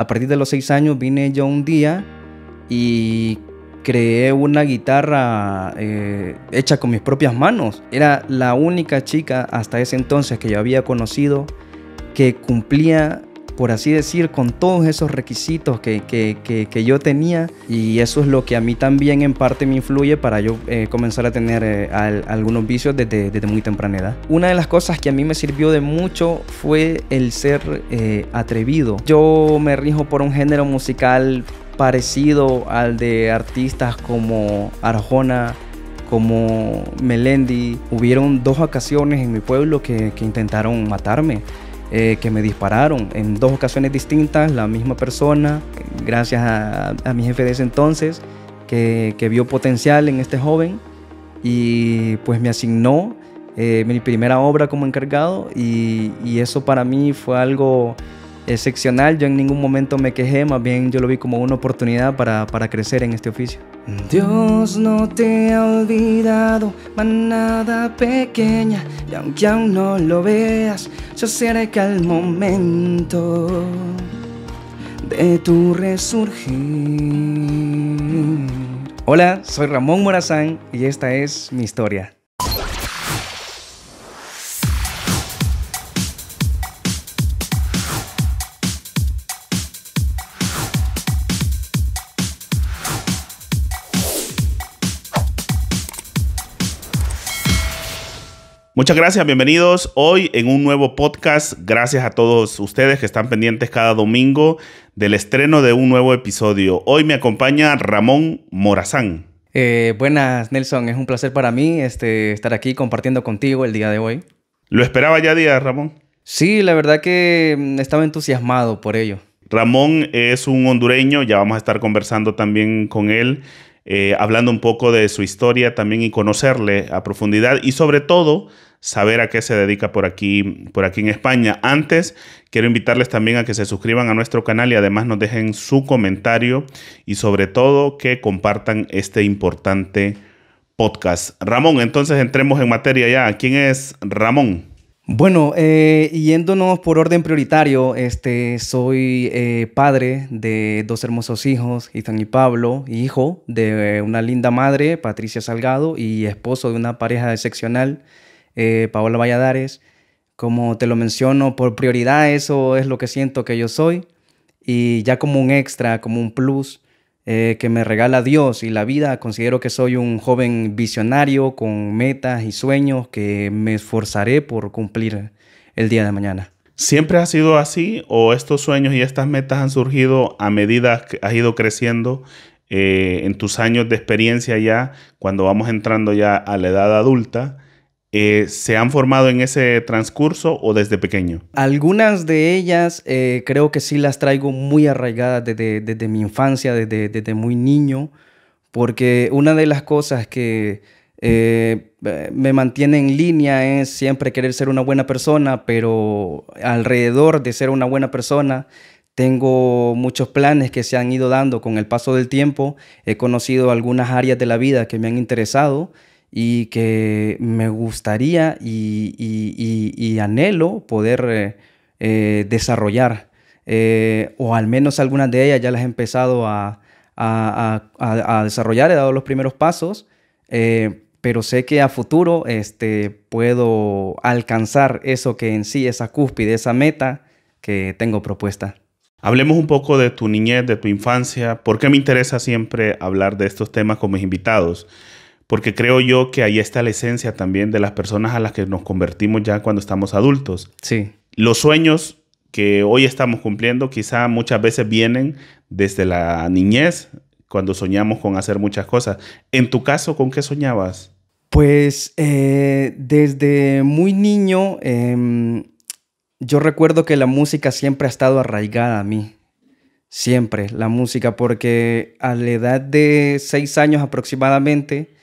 A partir de los seis años vine yo un día y creé una guitarra eh, hecha con mis propias manos. Era la única chica hasta ese entonces que yo había conocido que cumplía por así decir, con todos esos requisitos que, yo tenía y eso es lo que a mí también en parte me influye para yo eh, comenzar a tener eh, algunos vicios desde, muy temprana edad. Una de las cosas que a mí me sirvió de mucho fue el ser eh, atrevido. Yo me rijo por un género musical parecido al de artistas como Arjona, como Melendi. Hubieron dos ocasiones en mi pueblo que, que intentaron matarme. Eh, que me dispararon en dos ocasiones distintas, la misma persona, gracias a, mi jefe de ese entonces, que, que, vio potencial en este joven y pues me asignó eh, mi primera obra como encargado y, y eso para mí fue algo excepcional, yo en ningún momento me quejé, más bien yo lo vi como una oportunidad para, para crecer en este oficio. Dios no te ha olvidado, manada pequeña, y aunque aún no lo veas, se que el momento de tu resurgir. Hola, soy Ramón Morazán y esta es mi historia. Muchas gracias, bienvenidos hoy en un nuevo podcast. Gracias a todos ustedes que están pendientes cada domingo del estreno de un nuevo episodio. Hoy me acompaña Ramón Morazán. Eh, buenas, Nelson. Es un placer para mí este, estar aquí compartiendo contigo el día de hoy. ¿Lo esperaba ya día, Ramón? Sí, la verdad que mm, estaba entusiasmado por ello. Ramón es un hondureño, ya vamos a estar conversando también con él eh, hablando un poco de su historia también y conocerle a profundidad y sobre todo saber a qué se dedica por aquí, por aquí en España. Antes, quiero invitarles también a que se suscriban a nuestro canal y además nos dejen su comentario y sobre todo que compartan este importante podcast. Ramón, entonces entremos en materia ya. ¿Quién es Ramón? Bueno, eh, yéndonos por orden prioritario, este, soy eh, padre de dos hermosos hijos, Ethan y Pablo, hijo de una linda madre, Patricia Salgado, y esposo de una pareja excepcional, eh, Paola Valladares. Como te lo menciono, por prioridad eso es lo que siento que yo soy. Y ya como un extra, como un plus, eh, que me regala Dios y la vida. Considero que soy un joven visionario con metas y sueños que me esforzaré por cumplir el día de mañana. ¿Siempre ha sido así o estos sueños y estas metas han surgido a medida que has ido creciendo eh, en tus años de experiencia ya, cuando vamos entrando ya a la edad adulta? Eh, se han formado en ese transcurso o desde pequeño? Algunas de ellas eh, creo que sí las traigo muy arraigadas desde, mi infancia, desde, muy niño, porque una de las cosas que eh, me mantiene en línea es siempre querer ser una buena persona, pero alrededor de ser una buena persona tengo muchos planes que se han ido dando con el paso del tiempo, he conocido algunas áreas de la vida que me han interesado y que me gustaría y, anhelo poder eh, eh, desarrollar. Eh, o al menos algunas de ellas ya las he empezado a, desarrollar, he dado los primeros pasos, pero sé que a futuro este, puedo alcanzar eso que en sí, esa cúspide, esa meta que tengo propuesta. Hablemos un poco de tu niñez, de tu infancia. ¿Por qué me interesa siempre hablar de estos temas con mis invitados? porque creo yo que ahí está la esencia también de las personas a las que nos convertimos ya cuando estamos adultos. Sí. Los sueños que hoy estamos cumpliendo quizá muchas veces vienen desde la niñez, cuando soñamos con hacer muchas cosas. En tu caso, ¿con qué soñabas? Pues eh, desde muy niño em, yo recuerdo que la música siempre ha estado arraigada a mí. Siempre la música, porque a la edad de seis años aproximadamente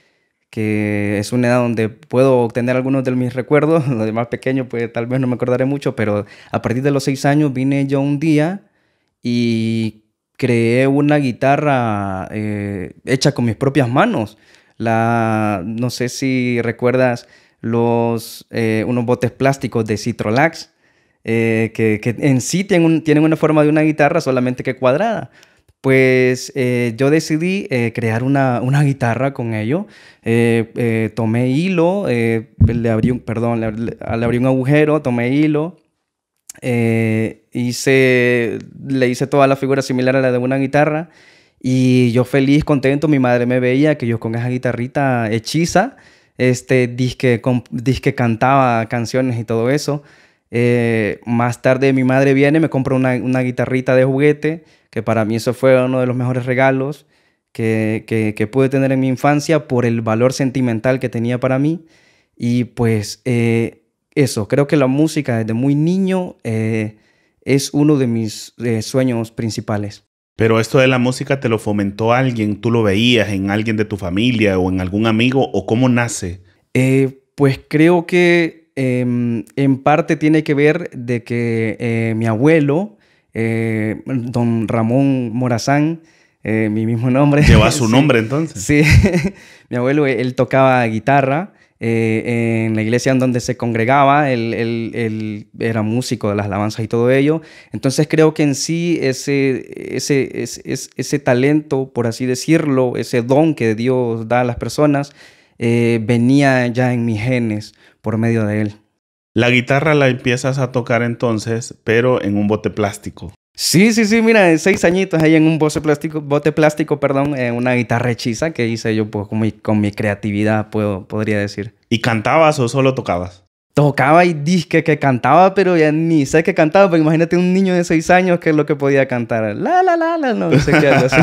que es una edad donde puedo obtener algunos de mis recuerdos, los más pequeño pues tal vez no me acordaré mucho, pero a partir de los seis años vine yo un día y creé una guitarra eh, hecha con mis propias manos. La, no sé si recuerdas los, eh, unos botes plásticos de Citrolax, eh, que, en sí tienen, tienen, una forma de una guitarra solamente que cuadrada pues eh, yo decidí eh, crear una, una, guitarra con ello. Eh, tomé hilo, le abrí un, perdón, le, abrí un agujero, tomé hilo, hice, le hice toda la figura similar a la de una guitarra y yo feliz, contento, mi madre me veía que yo con esa guitarrita hechiza, este, disque, cantaba canciones y todo eso. más tarde mi madre viene, me compra una, una guitarrita de juguete que para mí eso fue uno de los mejores regalos que, que, pude tener en mi infancia por el valor sentimental que tenía para mí. Y pues eh, eso, creo que la música desde muy niño eh, es uno de mis eh, sueños principales. Pero esto de la música te lo fomentó alguien, tú lo veías en alguien de tu familia o en algún amigo o cómo nace? pues creo que em, en parte tiene que ver de que mi abuelo eh, don Ramón Morazán, eh, mi mismo nombre. Lleva su nombre entonces. Sí, mi abuelo, él tocaba guitarra. Eh, en la iglesia en donde se congregaba, él, era músico de las alabanzas y todo ello. Entonces creo que en sí ese, ese, ese, ese talento, por así decirlo, ese don que Dios da a las personas, venía ya en mis genes por medio de él. La guitarra la empiezas a tocar entonces, pero en un bote plástico. Sí, sí, sí, mira, seis añitos ahí en un bote plástico, bote plástico, perdón, en eh, una guitarra hechiza que hice yo pues, con, mi, con mi creatividad, puedo, podría decir. ¿Y cantabas o solo tocabas? Tocaba y dije que cantaba, pero ya ni sé que cantaba, Pero pues, imagínate un niño de seis años que es lo que podía cantar. La, la, la, la, no sé qué. así.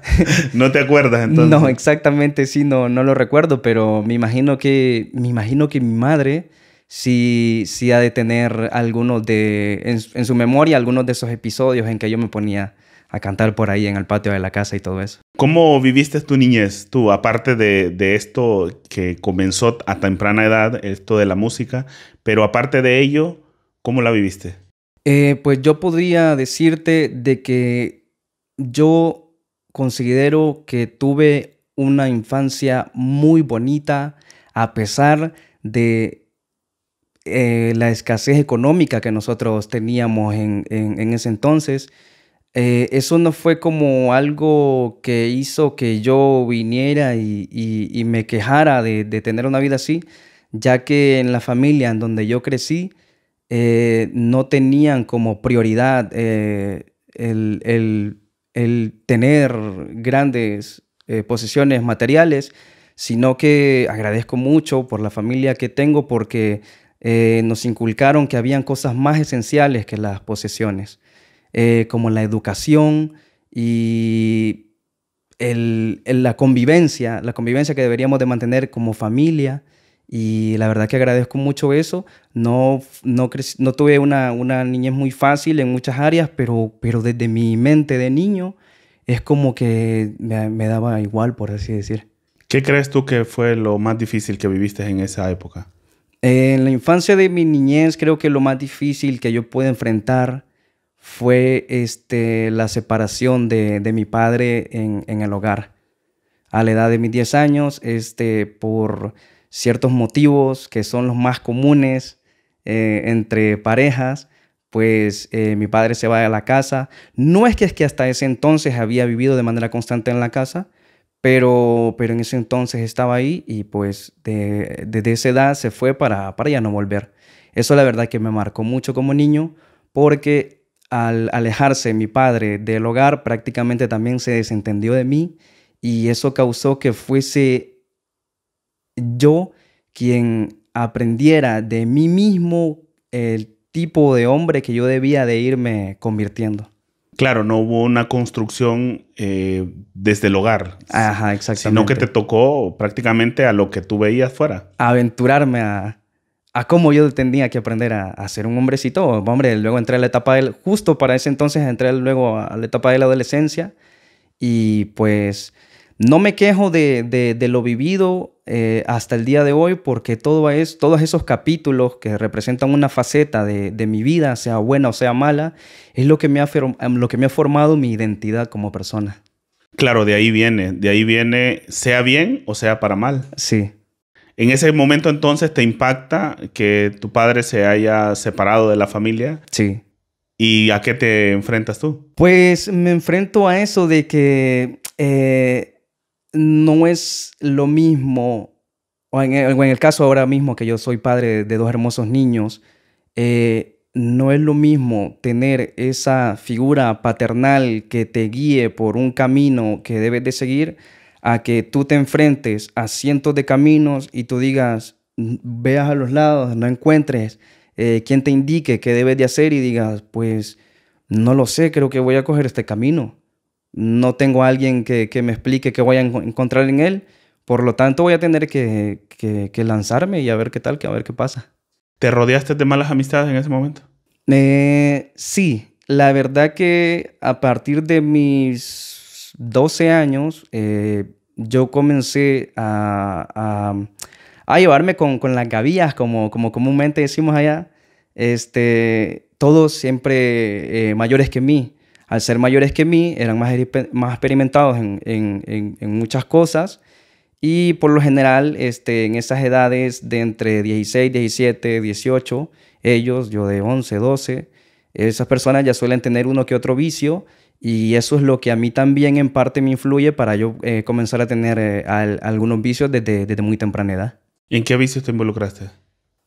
no te acuerdas entonces. No, exactamente, sí, no, no lo recuerdo, pero me imagino que, me imagino que mi madre si ha de tener algunos de, en, su memoria, algunos de esos episodios en que yo me ponía a cantar por ahí en el patio de la casa y todo eso. ¿Cómo viviste tu niñez? Tú, aparte de, esto que comenzó a temprana edad, esto de la música, pero aparte de ello, ¿cómo la viviste? Eh, pues yo podría decirte de que yo considero que tuve una infancia muy bonita a pesar de eh, la escasez económica que nosotros teníamos en, ese entonces. Eh, eso no fue como algo que hizo que yo viniera y, me quejara de, tener una vida así, ya que en la familia en donde yo crecí eh, no tenían como prioridad el, el, tener grandes posesiones materiales, sino que agradezco mucho por la familia que tengo porque eh, nos inculcaron que habían cosas más esenciales que las posesiones, eh, como la educación y la convivencia, la convivencia que deberíamos de mantener como familia. Y la verdad que agradezco mucho eso. No, no, tuve una, una, niñez muy fácil en muchas áreas, pero, pero desde mi mente de niño es como que me, me daba igual, por así decir. ¿Qué crees tú que fue lo más difícil que viviste en esa época? En la infancia de mi niñez creo que lo más difícil que yo pude enfrentar fue este, la separación de, mi padre en, el hogar. A la edad de mis 10 años, este, por ciertos motivos que son los más comunes eh, entre parejas, pues eh, mi padre se va a la casa. No es que hasta ese entonces había vivido de manera constante en la casa, pero, en ese entonces estaba ahí y pues de, desde esa edad se fue para, para ya no volver. Eso la verdad que me marcó mucho como niño porque al alejarse mi padre del hogar prácticamente también se desentendió de mí y eso causó que fuese yo quien aprendiera de mí mismo el tipo de hombre que yo debía de irme convirtiendo. Claro, no hubo una construcción eh, desde el hogar. Ajá, exactamente. Sino que te tocó prácticamente a lo que tú veías fuera. Aventurarme a, cómo yo tenía que aprender a, ser un hombrecito. Hombre, luego entré a la etapa del... Justo para ese entonces entré luego a la etapa de la adolescencia. Y pues no me quejo de lo vivido. Eh, hasta el día de hoy porque todo es, todos esos capítulos que representan una faceta de, mi vida, sea buena o sea mala, es lo que, me ha, em, lo que me ha formado mi identidad como persona. Claro, de ahí viene, de ahí viene, sea bien o sea para mal. Sí. En ese momento entonces te impacta que tu padre se haya separado de la familia. Sí. ¿Y a qué te enfrentas tú? Pues me enfrento a eso de que eh, no es lo mismo, o en el, caso ahora mismo que yo soy padre de dos hermosos niños, eh, no es lo mismo tener esa figura paternal que te guíe por un camino que debes de seguir a que tú te enfrentes a cientos de caminos y tú digas, veas a los lados, no encuentres eh, quien te indique qué debes de hacer y digas, pues no lo sé, creo que voy a coger este camino no tengo a alguien que, me explique qué voy a encontrar en él. Por lo tanto, voy a tener que, lanzarme y a ver qué tal, que a ver qué pasa. ¿Te rodeaste de malas amistades en ese momento? Eh, sí, la verdad que a partir de mis 12 años, eh, yo comencé a, a, llevarme con, las gavillas, como, como comúnmente decimos allá, este, todos siempre eh, mayores que mí al ser mayores que mí, eran más, más experimentados en, muchas cosas. Y por lo general, este, en esas edades de entre 16, 17, 18, ellos, yo de 11, 12, esas personas ya suelen tener uno que otro vicio. Y eso es lo que a mí también en parte me influye para yo eh, comenzar a tener eh, algunos vicios desde, desde muy temprana edad. en qué vicios te involucraste?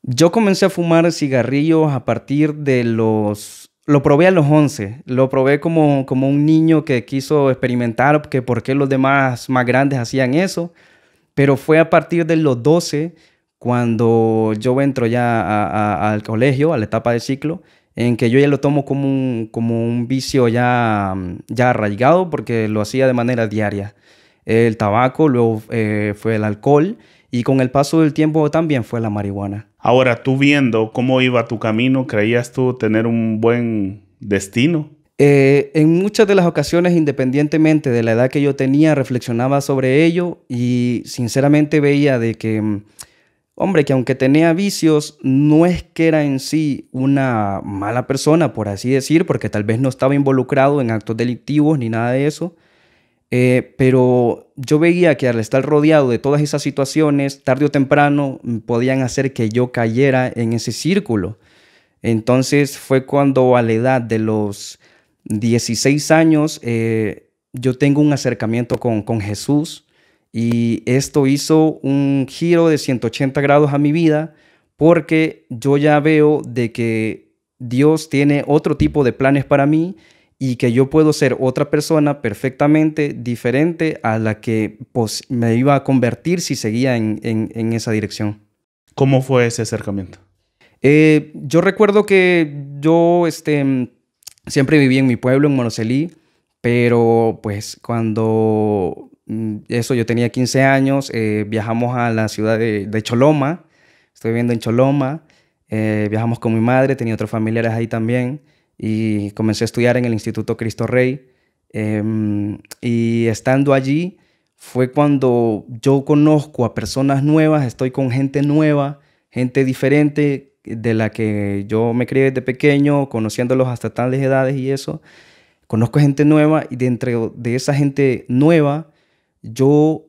Yo comencé a fumar cigarrillos a partir de los lo probé a los 11, lo probé como, como un niño que quiso experimentar que por qué los demás más grandes hacían eso, pero fue a partir de los 12 cuando yo entro ya al colegio, a la etapa de ciclo, en que yo ya lo tomo como un, como un vicio ya, ya arraigado porque lo hacía de manera diaria. El tabaco, luego eh, fue el alcohol y con el paso del tiempo también fue la marihuana. Ahora, tú viendo cómo iba tu camino, ¿creías tú tener un buen destino? Eh, en muchas de las ocasiones, independientemente de la edad que yo tenía, reflexionaba sobre ello y sinceramente veía de que, mm, hombre, que aunque tenía vicios, no es que era en sí una mala persona, por así decir, porque tal vez no estaba involucrado en actos delictivos ni nada de eso, eh, pero yo veía que al estar rodeado de todas esas situaciones, tarde o temprano mm, podían hacer que yo cayera en ese círculo. Entonces fue cuando a la edad de los 16 años eh, yo tengo un acercamiento con, con Jesús y esto hizo un giro de 180 grados a mi vida porque yo ya veo de que Dios tiene otro tipo de planes para mí y que yo puedo ser otra persona perfectamente diferente a la que pues, me iba a convertir si seguía en, en, esa dirección. ¿Cómo fue ese acercamiento? Eh, yo recuerdo que yo este, siempre viví en mi pueblo, en Monocelí, pero pues cuando mm, eso yo tenía 15 años, eh, viajamos a la ciudad de, de Choloma, estoy viviendo en Choloma, eh, viajamos con mi madre, tenía otros familiares ahí también y comencé a estudiar en el Instituto Cristo Rey. Em, y estando allí fue cuando yo conozco a personas nuevas, estoy con gente nueva, gente diferente de la que yo me crié desde pequeño, conociéndolos hasta tales edades y eso. Conozco gente nueva y dentro de esa gente nueva yo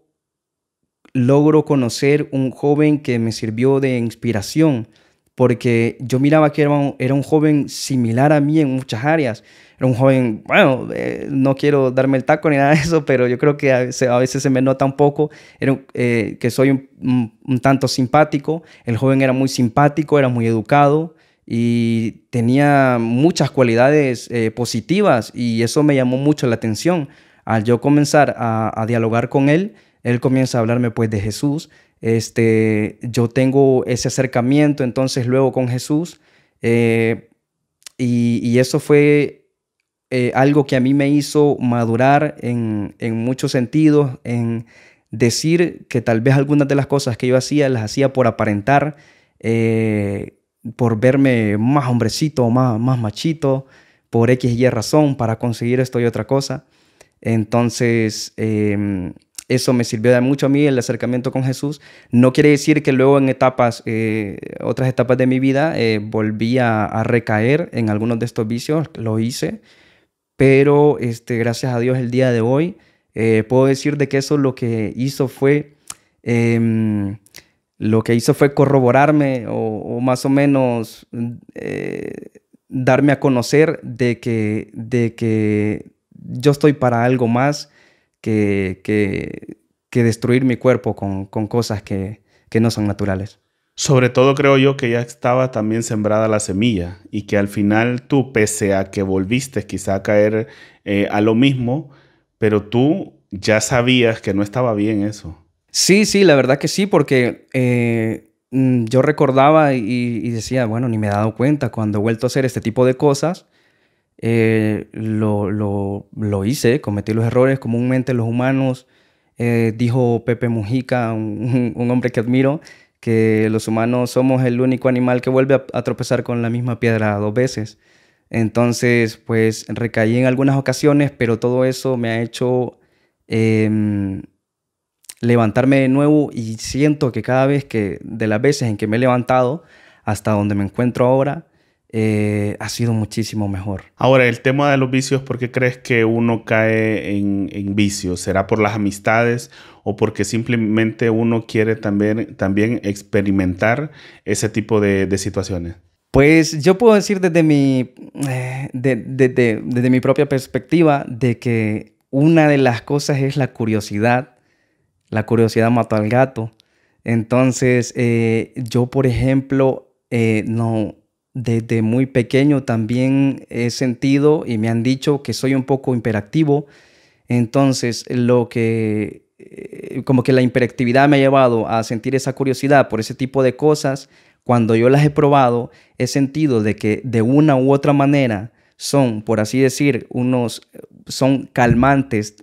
logro conocer un joven que me sirvió de inspiración porque yo miraba que era un, era joven similar a mí en muchas áreas. Era un joven, bueno, eh, no quiero darme el taco ni nada de eso, pero yo creo que a veces, se me nota un poco eh, que soy un, tanto simpático. El joven era muy simpático, era muy educado y tenía muchas cualidades eh, positivas y eso me llamó mucho la atención. Al yo comenzar a, dialogar con él, él comienza a hablarme pues de Jesús, este, yo tengo ese acercamiento entonces luego con Jesús eh, y, eso fue eh, algo que a mí me hizo madurar en, muchos sentidos, en decir que tal vez algunas de las cosas que yo hacía las hacía por aparentar, eh, por verme más hombrecito, más, machito, por X y Y razón, para conseguir esto y otra cosa. Entonces, em, eso me sirvió de mucho a mí, el acercamiento con Jesús. No quiere decir que luego en etapas, eh, otras etapas de mi vida, eh, volví a, recaer en algunos de estos vicios, lo hice, pero este, gracias a Dios el día de hoy eh, puedo decir de que eso lo que hizo fue... Em, lo que hizo fue corroborarme o, más o menos darme a conocer de que, de que yo estoy para algo más, que, destruir mi cuerpo con, cosas que, no son naturales. Sobre todo creo yo que ya estaba también sembrada la semilla y que al final tú, pese a que volviste quizá a caer eh, a lo mismo, pero tú ya sabías que no estaba bien eso. Sí, sí, la verdad que sí, porque eh, mm, yo recordaba y, y, decía, bueno, ni me he dado cuenta cuando he vuelto a hacer este tipo de cosas, eh, lo, hice, cometí los errores. Comúnmente los humanos, eh, dijo Pepe Mujica, un, hombre que admiro, que los humanos somos el único animal que vuelve a, tropezar con la misma piedra dos veces. Entonces, pues recaí en algunas ocasiones, pero todo eso me ha hecho em, levantarme de nuevo y siento que cada vez que, de las veces en que me he levantado hasta donde me encuentro ahora, eh, ha sido muchísimo mejor. Ahora, el tema de los vicios, ¿por qué crees que uno cae en, vicios? ¿Será por las amistades o porque simplemente uno quiere también, también experimentar ese tipo de, situaciones? Pues yo puedo decir desde mi, eh, desde mi propia perspectiva de que una de las cosas es la curiosidad. La curiosidad mata al gato. Entonces, eh, yo, por ejemplo, no, desde muy pequeño también he sentido y me han dicho que soy un poco imperactivo. Entonces, lo que eh, como que la imperactividad me ha llevado a sentir esa curiosidad por ese tipo de cosas. Cuando yo las he probado, he sentido de que de una u otra manera son, por así decir, unos, son calmantes,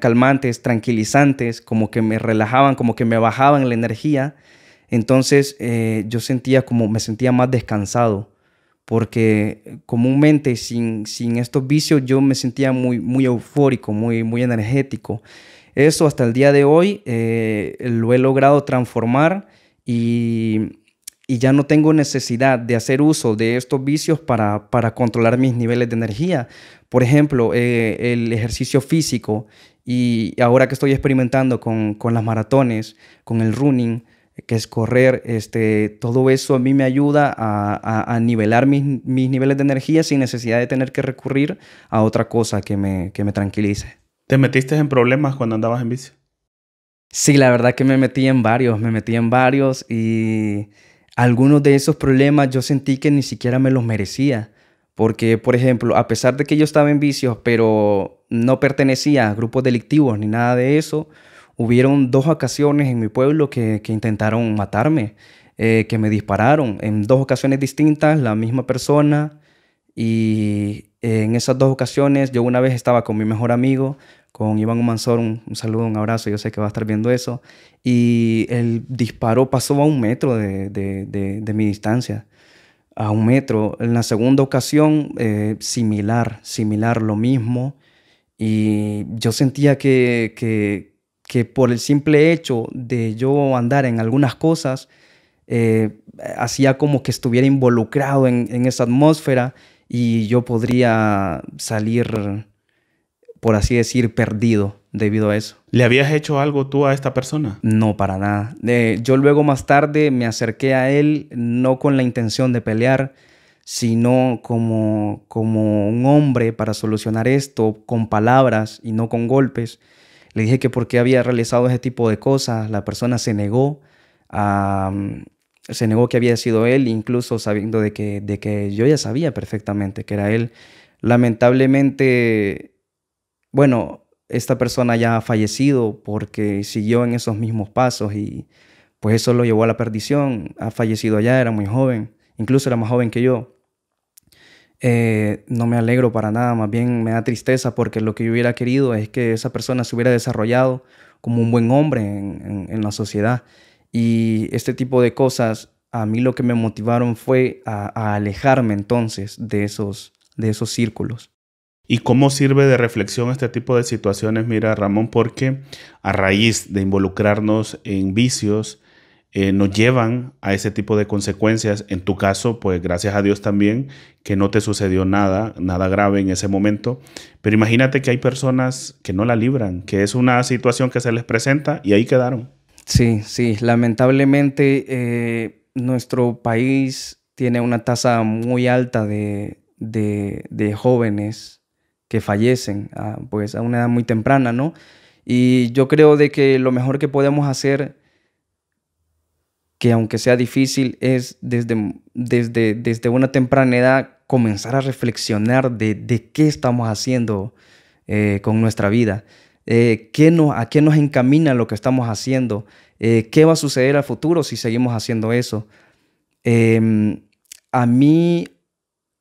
calmantes, tranquilizantes, como que me relajaban, como que me bajaban la energía. Entonces eh, yo sentía como, me sentía más descansado, porque comúnmente sin, sin estos vicios yo me sentía muy, muy eufórico, muy, muy energético. Eso hasta el día de hoy eh, lo he logrado transformar y, ya no tengo necesidad de hacer uso de estos vicios para, controlar mis niveles de energía. Por ejemplo, eh, el ejercicio físico y ahora que estoy experimentando con las maratones, con el running, que es correr, este, todo eso a mí me ayuda a, nivelar mis, niveles de energía sin necesidad de tener que recurrir a otra cosa que me, que me tranquilice. ¿Te metiste en problemas cuando andabas en vicio? Sí, la verdad que me metí en varios, me metí en varios y algunos de esos problemas yo sentí que ni siquiera me los merecía. Porque, por ejemplo, a pesar de que yo estaba en vicios, pero no pertenecía a grupos delictivos ni nada de eso, Hubieron dos ocasiones en mi pueblo que, intentaron matarme, eh, que me dispararon en dos ocasiones distintas, la misma persona. Y en esas dos ocasiones yo una vez estaba con mi mejor amigo, con Iván manzor un, saludo, un abrazo, yo sé que va a estar viendo eso. Y el disparo pasó a un metro de, mi distancia, a un metro. En la segunda ocasión, eh, similar, similar, lo mismo. Y yo sentía que, que por el simple hecho de yo andar en algunas cosas, eh, hacía como que estuviera involucrado en, esa atmósfera y yo podría salir, por así decir, perdido debido a eso. ¿Le habías hecho algo tú a esta persona? No, para nada. yo luego más tarde me acerqué a él no con la intención de pelear, sino como, como un hombre para solucionar esto con palabras y no con golpes. Le dije que por qué había realizado ese tipo de cosas. La persona se negó a, se negó que había sido él, incluso sabiendo de que, de que yo ya sabía perfectamente que era él. Lamentablemente, bueno, esta persona ya ha fallecido porque siguió en esos mismos pasos y pues eso lo llevó a la perdición. Ha fallecido allá, era muy joven, incluso era más joven que yo. Eh, no me alegro para nada, más bien me da tristeza porque lo que yo hubiera querido es que esa persona se hubiera desarrollado como un buen hombre en, la sociedad. Y este tipo de cosas a mí lo que me motivaron fue a, alejarme entonces de esos, de esos círculos. ¿Y cómo sirve de reflexión este tipo de situaciones? Mira, Ramón, porque a raíz de involucrarnos en vicios, eh, nos llevan a ese tipo de consecuencias. En tu caso, pues gracias a Dios también que no te sucedió nada, nada grave en ese momento. Pero imagínate que hay personas que no la libran, que es una situación que se les presenta y ahí quedaron. Sí, sí, lamentablemente eh, nuestro país tiene una tasa muy alta de, de, jóvenes que fallecen, a, pues a una edad muy temprana, ¿no? Y yo creo de que lo mejor que podemos hacer que aunque sea difícil, es desde, desde, desde una temprana edad comenzar a reflexionar de, de qué estamos haciendo eh, con nuestra vida, eh, qué nos, a qué nos encamina lo que estamos haciendo, eh, qué va a suceder al futuro si seguimos haciendo eso. Em, a mí,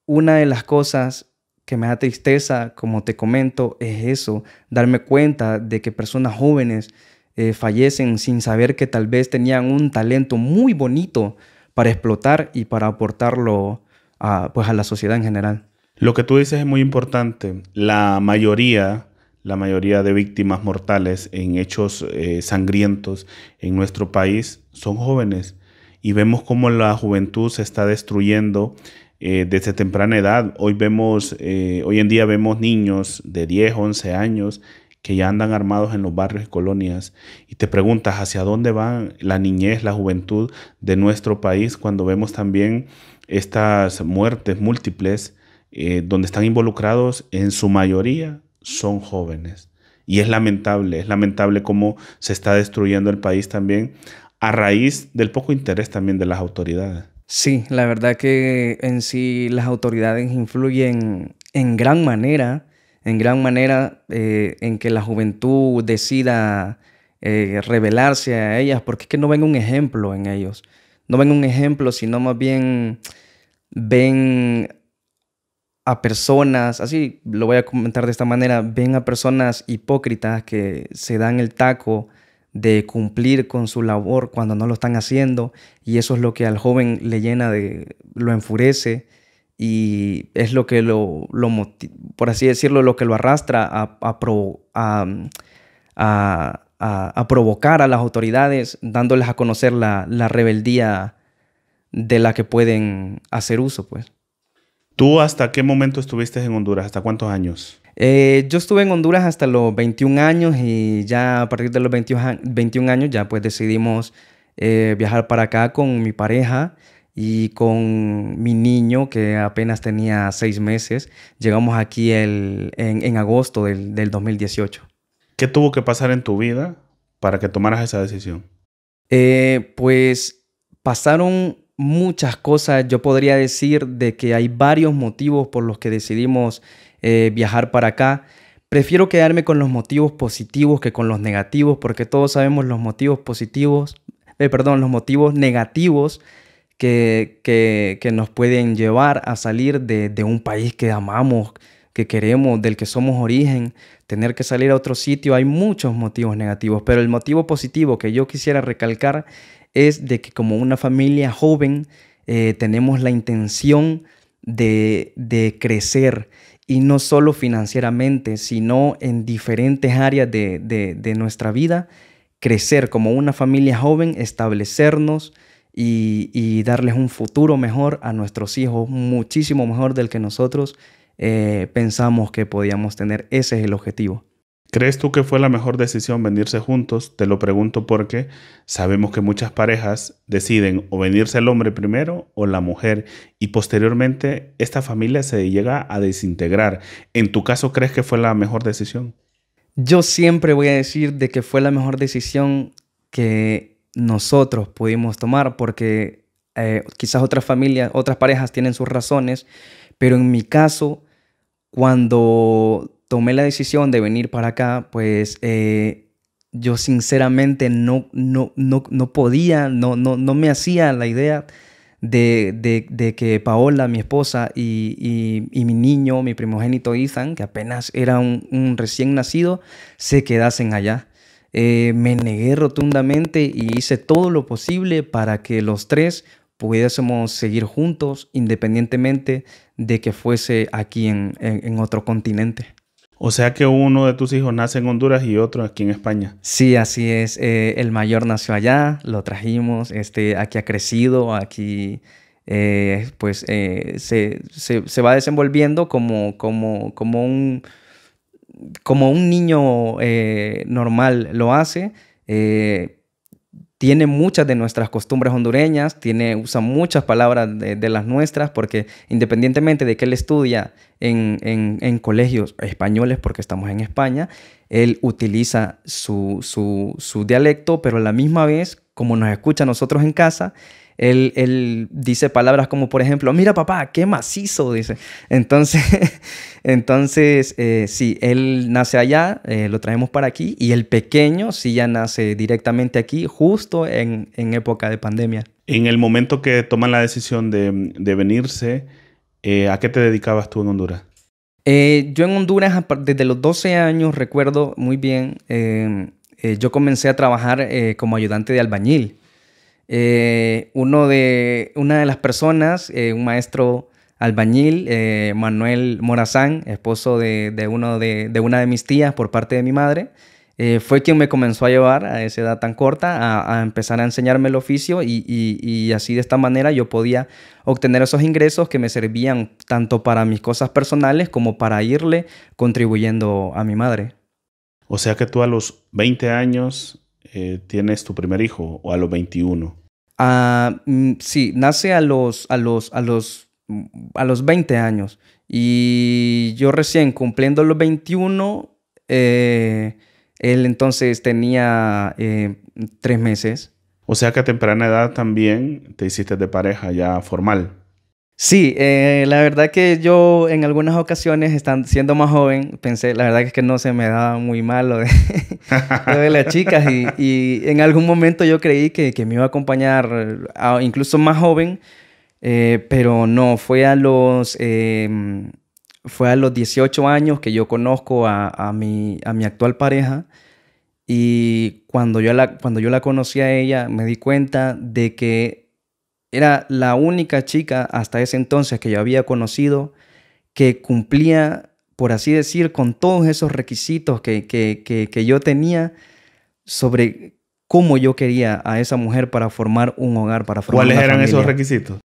una de las cosas que me da tristeza, como te comento, es eso, darme cuenta de que personas jóvenes, eh, fallecen sin saber que tal vez tenían un talento muy bonito para explotar y para aportarlo a, pues, a la sociedad en general. Lo que tú dices es muy importante. La mayoría, la mayoría de víctimas mortales en hechos eh, sangrientos en nuestro país son jóvenes y vemos cómo la juventud se está destruyendo eh, desde temprana edad. Hoy vemos, hoy en día vemos niños de 10, 11 años que ya andan armados en los barrios y colonias y te preguntas hacia dónde van la niñez, la juventud de nuestro país cuando vemos también estas muertes múltiples eh, donde están involucrados en su mayoría son jóvenes. Y es lamentable, es lamentable cómo se está destruyendo el país también a raíz del poco interés también de las autoridades. Sí, la verdad que en sí las autoridades influyen en gran manera en gran manera eh, en que la juventud decida eh, revelarse a ellas, porque es que no ven un ejemplo en ellos, no ven un ejemplo, sino más bien ven a personas, así lo voy a comentar de esta manera, ven a personas hipócritas que se dan el taco de cumplir con su labor cuando no lo están haciendo y eso es lo que al joven le llena de, lo enfurece y es lo que lo, por así decirlo, lo que lo arrastra a, a, mm, provocar a las autoridades, dándoles a conocer la, rebeldía de la que pueden hacer uso, pues. ¿Tú hasta qué momento estuviste en Honduras? ¿Hasta cuántos años? Eh, yo estuve en Honduras hasta los 21 años y ya a partir de los 21, 21 años ya pues decidimos eh, viajar para acá con mi pareja y con mi niño que apenas tenía seis meses. Llegamos aquí el, en, agosto del, 2018. ¿Qué tuvo que pasar en tu vida para que tomaras esa decisión? Eh, pues pasaron muchas cosas. Yo podría decir de que hay varios motivos por los que decidimos eh, viajar para acá. Prefiero quedarme con los motivos positivos que con los negativos, porque todos sabemos los motivos positivos, eh, perdón, los motivos negativos que, nos pueden llevar a salir de, un país que amamos, que queremos, del que somos origen, tener que salir a otro sitio. Hay muchos motivos negativos, pero el motivo positivo que yo quisiera recalcar es de que como una familia joven eh, tenemos la intención de, crecer y no solo financieramente, sino en diferentes áreas de nuestra vida, crecer como una familia joven, establecernos, y, darles un futuro mejor a nuestros hijos, muchísimo mejor del que nosotros eh, pensamos que podíamos tener. Ese es el objetivo. ¿Crees tú que fue la mejor decisión venirse juntos? Te lo pregunto porque sabemos que muchas parejas deciden o venirse el hombre primero o la mujer y posteriormente esta familia se llega a desintegrar. ¿En tu caso crees que fue la mejor decisión? Yo siempre voy a decir de que fue la mejor decisión que nosotros pudimos tomar, porque eh, quizás otras familias, otras parejas tienen sus razones, pero en mi caso, cuando tomé la decisión de venir para acá, pues eh, yo sinceramente no, no, no, no podía, no, no, me hacía la idea de, de, que Paola, mi esposa, y, y, mi niño, mi primogénito Ethan, que apenas era un, recién nacido, se quedasen allá. Eh, me negué rotundamente y hice todo lo posible para que los tres pudiésemos seguir juntos independientemente de que fuese aquí en, en, otro continente. O sea que uno de tus hijos nace en Honduras y otro aquí en España. Sí, así es. Eh, el mayor nació allá, lo trajimos, este, aquí ha crecido, aquí eh, pues se, se, va desenvolviendo como, como, como un como un niño eh, normal lo hace, eh, tiene muchas de nuestras costumbres hondureñas, tiene, usa muchas palabras de, las nuestras, porque independientemente de que él estudia en, colegios españoles, porque estamos en España, él utiliza su, su dialecto, pero a la misma vez, como nos escucha a nosotros en casa, él, dice palabras como, por ejemplo, mira papá, qué macizo, dice. Entonces, entonces eh, sí, él nace allá, eh, lo traemos para aquí, y el pequeño sí ya nace directamente aquí, justo en, época de pandemia. En el momento que toman la decisión de, venirse, eh, ¿a qué te dedicabas tú en Honduras? yo en Honduras, desde los 12 años, recuerdo muy bien, yo comencé a trabajar como ayudante de albañil. Eh, uno de, una de las personas, eh, un maestro albañil, eh, Manuel Morazán, esposo de, uno de, una de mis tías por parte de mi madre, fue quien me comenzó a llevar a esa edad tan corta a, empezar a enseñarme el oficio y, y, así de esta manera yo podía obtener esos ingresos que me servían tanto para mis cosas personales como para irle contribuyendo a mi madre. O sea que tú a los 20 años eh, tienes tu primer hijo o a los 21? Ah, mm, sí, nace a los, a los, a los, a los 20 años. Y yo recién cumpliendo los 21, eh, él entonces tenía eh, tres meses. O sea que a temprana edad también te hiciste de pareja ya formal. Sí, eh, la verdad que yo en algunas ocasiones, siendo más joven, pensé, la verdad que es que no se me daba muy mal lo de, las chicas y, en algún momento yo creí que, que me iba a acompañar ah, incluso más joven, eh, pero no, fue a los... Em, fue a los 18 años que yo conozco a, a, mi, a mi actual pareja y cuando yo, la, cuando yo la conocí a ella me di cuenta de que era la única chica hasta ese entonces que yo había conocido que cumplía, por así decir, con todos esos requisitos que, yo tenía sobre cómo yo quería a esa mujer para formar un hogar, para formar ¿Cuáles eran esos requisitos?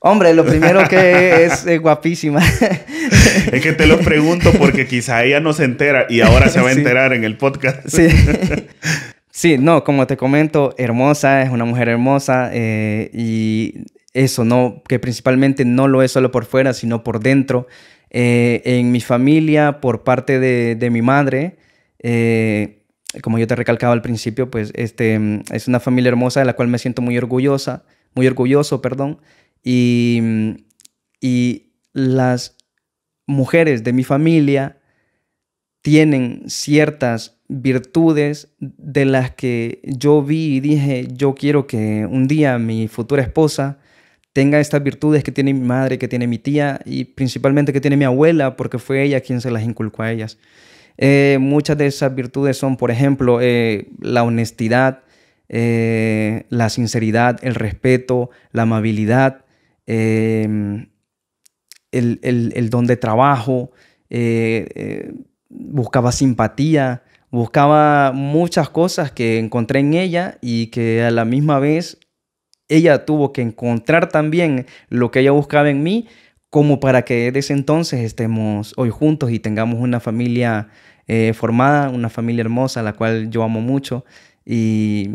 Hombre, lo primero que es, guapísima. es que te lo pregunto porque quizá ella no se entera y ahora se va a enterar en el podcast. sí. Sí, no, como te comento, hermosa, es una mujer hermosa eh, y eso, no, que principalmente no lo es solo por fuera, sino por dentro. Eh, en mi familia, por parte de, mi madre, eh, como yo te recalcaba al principio, pues este, mm, es una familia hermosa de la cual me siento muy orgullosa, muy orgulloso, perdón. Y, mm, y las mujeres de mi familia tienen ciertas virtudes de las que yo vi y dije, yo quiero que un día mi futura esposa tenga estas virtudes que tiene mi madre, que tiene mi tía y principalmente que tiene mi abuela, porque fue ella quien se las inculcó a ellas. Eh, muchas de esas virtudes son, por ejemplo, eh, la honestidad, eh, la sinceridad, el respeto, la amabilidad, em, el, don de trabajo, buscaba simpatía, buscaba muchas cosas que encontré en ella y que a la misma vez ella tuvo que encontrar también lo que ella buscaba en mí como para que desde entonces estemos hoy juntos y tengamos una familia eh, formada, una familia hermosa, la cual yo amo mucho y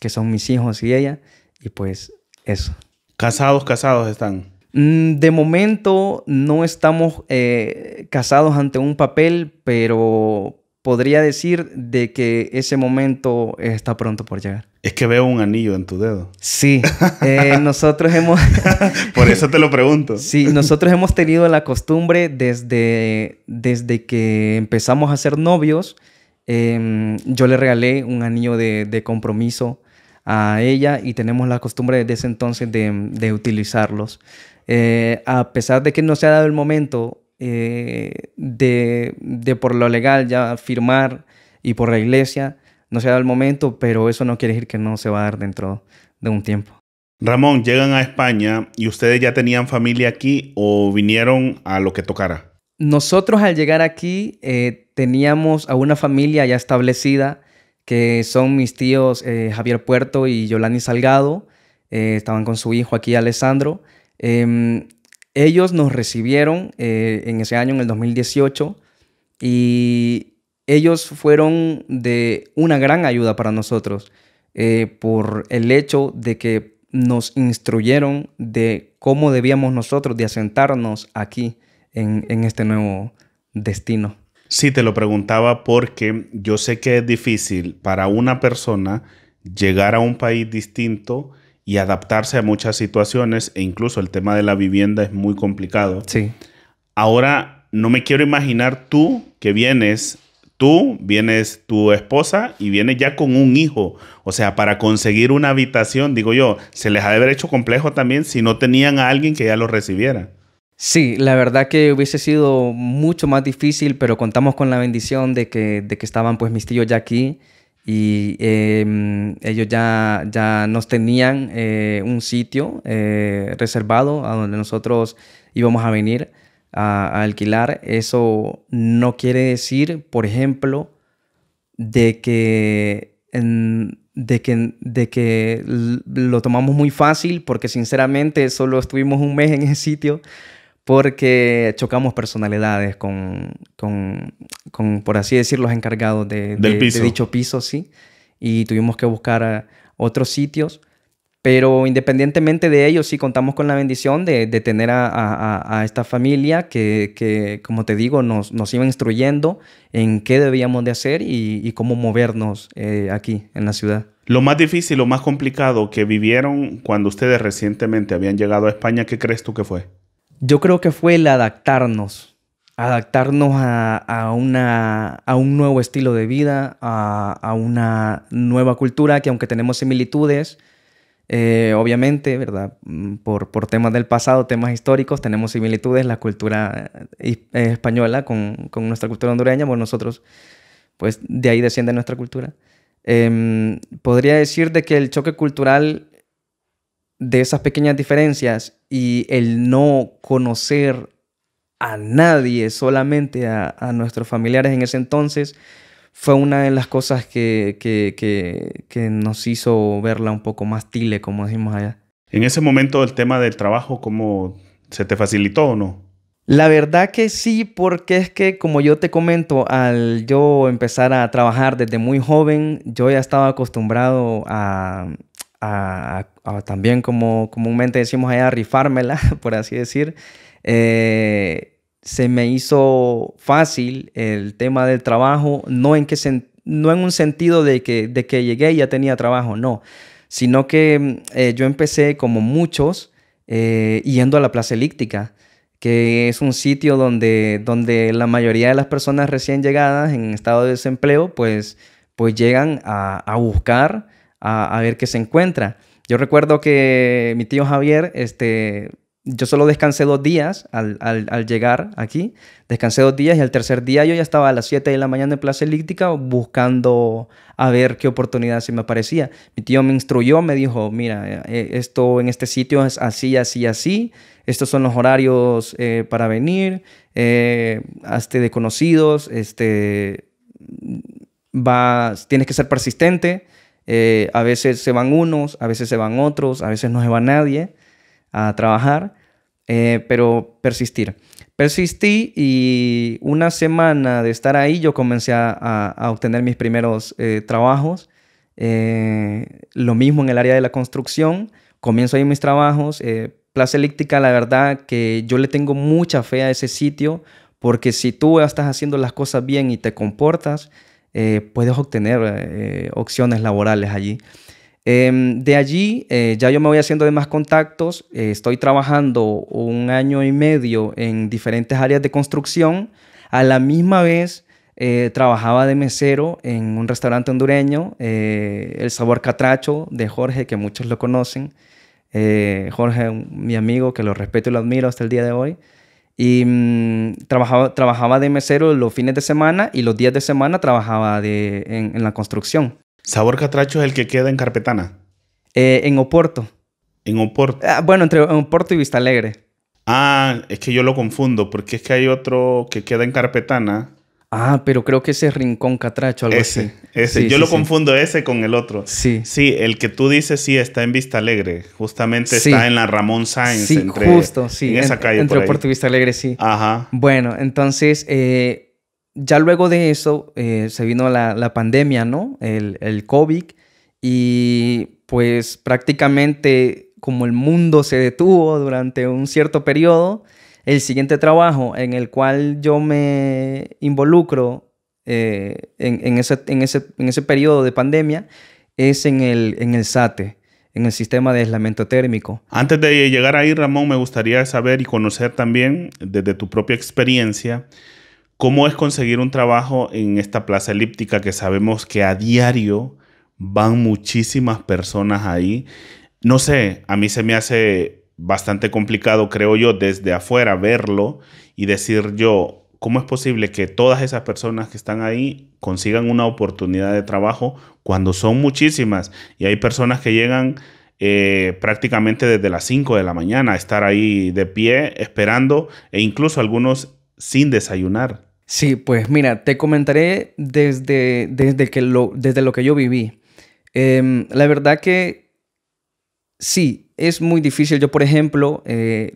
que son mis hijos y ella. Y pues eso. Casados, casados están. Mm, de momento no estamos eh, casados ante un papel, pero podría decir de que ese momento está pronto por llegar. Es que veo un anillo en tu dedo. Sí, eh, nosotros hemos... por eso te lo pregunto. sí, nosotros hemos tenido la costumbre desde, desde que empezamos a ser novios, em, yo le regalé un anillo de, compromiso a ella y tenemos la costumbre desde ese entonces de, de utilizarlos. Eh, a pesar de que no se ha dado el momento eh, de, por lo legal ya firmar y por la iglesia. No se dado el momento, pero eso no quiere decir que no se va a dar dentro de un tiempo. Ramón, llegan a España y ustedes ya tenían familia aquí o vinieron a lo que tocara. Nosotros al llegar aquí eh, teníamos a una familia ya establecida, que son mis tíos eh, Javier Puerto y Yolani Salgado. estaban con su hijo aquí, Alessandro. Em, ellos nos recibieron eh, en ese año, en el 2018, y ellos fueron de una gran ayuda para nosotros eh, por el hecho de que nos instruyeron de cómo debíamos nosotros de asentarnos aquí en, en este nuevo destino. Sí, te lo preguntaba porque yo sé que es difícil para una persona llegar a un país distinto y adaptarse a muchas situaciones e incluso el tema de la vivienda es muy complicado. Sí. Ahora no me quiero imaginar tú que vienes tú, vienes tu esposa y vienes ya con un hijo. O sea, para conseguir una habitación, digo yo, se les ha de haber hecho complejo también si no tenían a alguien que ya lo recibiera. Sí, la verdad que hubiese sido mucho más difícil, pero contamos con la bendición de que, de que estaban pues mis tíos ya aquí y em, ellos ya, ya nos tenían eh, un sitio eh, reservado a donde nosotros íbamos a venir a, alquilar. Eso no quiere decir, por ejemplo, de que, de que, de que lo tomamos muy fácil, porque sinceramente solo estuvimos un mes en ese sitio porque chocamos personalidades con, por así decirlo, los encargados de, dicho piso, sí, y tuvimos que buscar otros sitios, pero independientemente de ello, sí contamos con la bendición de, de tener a, esta familia que, como te digo, nos, iba instruyendo en qué debíamos de hacer y, cómo movernos eh, aquí en la ciudad. Lo más difícil, lo más complicado que vivieron cuando ustedes recientemente habían llegado a España, ¿qué crees tú que fue? yo creo que fue el adaptarnos, adaptarnos a, una, a un nuevo estilo de vida, a, una nueva cultura que aunque tenemos similitudes, eh, obviamente, ¿verdad? Mm, por, por, temas del pasado, temas históricos, tenemos similitudes, la cultura eh, eh, española con, nuestra cultura hondureña, pues nosotros, pues de ahí desciende nuestra cultura. Em, podría decir de que el choque cultural de esas pequeñas diferencias y el no conocer a nadie, solamente a, nuestros familiares en ese entonces, fue una de las cosas que, que, nos hizo verla un poco más tile, como decimos allá. En ese momento el tema del trabajo, ¿cómo se te facilitó o no? La verdad que sí, porque es que como yo te comento, al yo empezar a trabajar desde muy joven, yo ya estaba acostumbrado a, también como comúnmente decimos allá, rifármela, por así decir, eh, se me hizo fácil el tema del trabajo, no en, que no en un sentido de que, llegué y ya tenía trabajo, no, sino que mm, eh, yo empecé como muchos eh, yendo a la Plaza Elíptica que es un sitio donde, donde la mayoría de las personas recién llegadas en estado de desempleo, pues, pues llegan a buscar a, ver qué se encuentra. Yo recuerdo que mi tío Javier, este, yo solo descansé dos días al, llegar aquí, descansé dos días y al tercer día yo ya estaba a las 7 de la mañana en Plaza Elíptica buscando a ver qué oportunidad se me aparecía. Mi tío me instruyó, me dijo, mira, eh, eh, esto en este sitio es así, así, así, estos son los horarios eh, para venir, hazte de conocidos, este, vas, tienes que ser persistente, eh, a veces se van unos, a veces se van otros, a veces no se va nadie a trabajar, eh, pero persistir. Persistí y una semana de estar ahí yo comencé a, obtener mis primeros eh, trabajos. lo mismo en el área de la construcción, comienzo ahí mis trabajos. Plaza Elíptica, la verdad que yo le tengo mucha fe a ese sitio porque si tú estás haciendo las cosas bien y te comportas, eh, puedes obtener eh, opciones laborales allí. Em, de allí eh, ya yo me voy haciendo de más contactos, estoy trabajando un año y medio en diferentes áreas de construcción, a la misma vez trabajaba de mesero en un restaurante hondureño, el sabor catracho de Jorge, que muchos lo conocen, Jorge, mi amigo, que lo respeto y lo admiro hasta el día de hoy. Y mm, trabajaba, trabajaba de mesero los fines de semana y los días de semana trabajaba de, en, la construcción. ¿Sabor Catracho es el que queda en Carpetana? Eh, en Oporto. ¿En Oporto? Ah, bueno, entre Oporto y Vista Alegre. Ah, es que yo lo confundo, porque es que hay otro que queda en Carpetana, Ah, pero creo que ese rincón catracho, algo así. Ese, yo lo confundo ese con el otro. Sí. Sí, el que tú dices sí está en Vista Alegre. Justamente está en la Ramón Sainz. Sí, justo, sí. En esa calle. Entre por Puerto Vista Alegre, sí. Ajá. Bueno, entonces, eh, ya luego de eso eh, se vino la, pandemia, ¿no? El, el, COVID. Y pues prácticamente como el mundo se detuvo durante un cierto periodo, el siguiente trabajo en el cual yo me involucro eh, en, ese, periodo de pandemia es en el, en el SATE, en el sistema de aislamiento térmico. Antes de llegar ahí, Ramón, me gustaría saber y conocer también desde tu propia experiencia cómo es conseguir un trabajo en esta plaza elíptica que sabemos que a diario van muchísimas personas ahí. No sé, a mí se me hace bastante complicado, creo yo, desde afuera verlo y decir yo, ¿cómo es posible que todas esas personas que están ahí consigan una oportunidad de trabajo cuando son muchísimas? Y hay personas que llegan eh, prácticamente desde las 5 de la mañana a estar ahí de pie esperando e incluso algunos sin desayunar. Sí, pues mira, te comentaré desde, desde, que lo, desde lo que yo viví. Em, la verdad que sí, es muy difícil. Yo, por ejemplo, eh,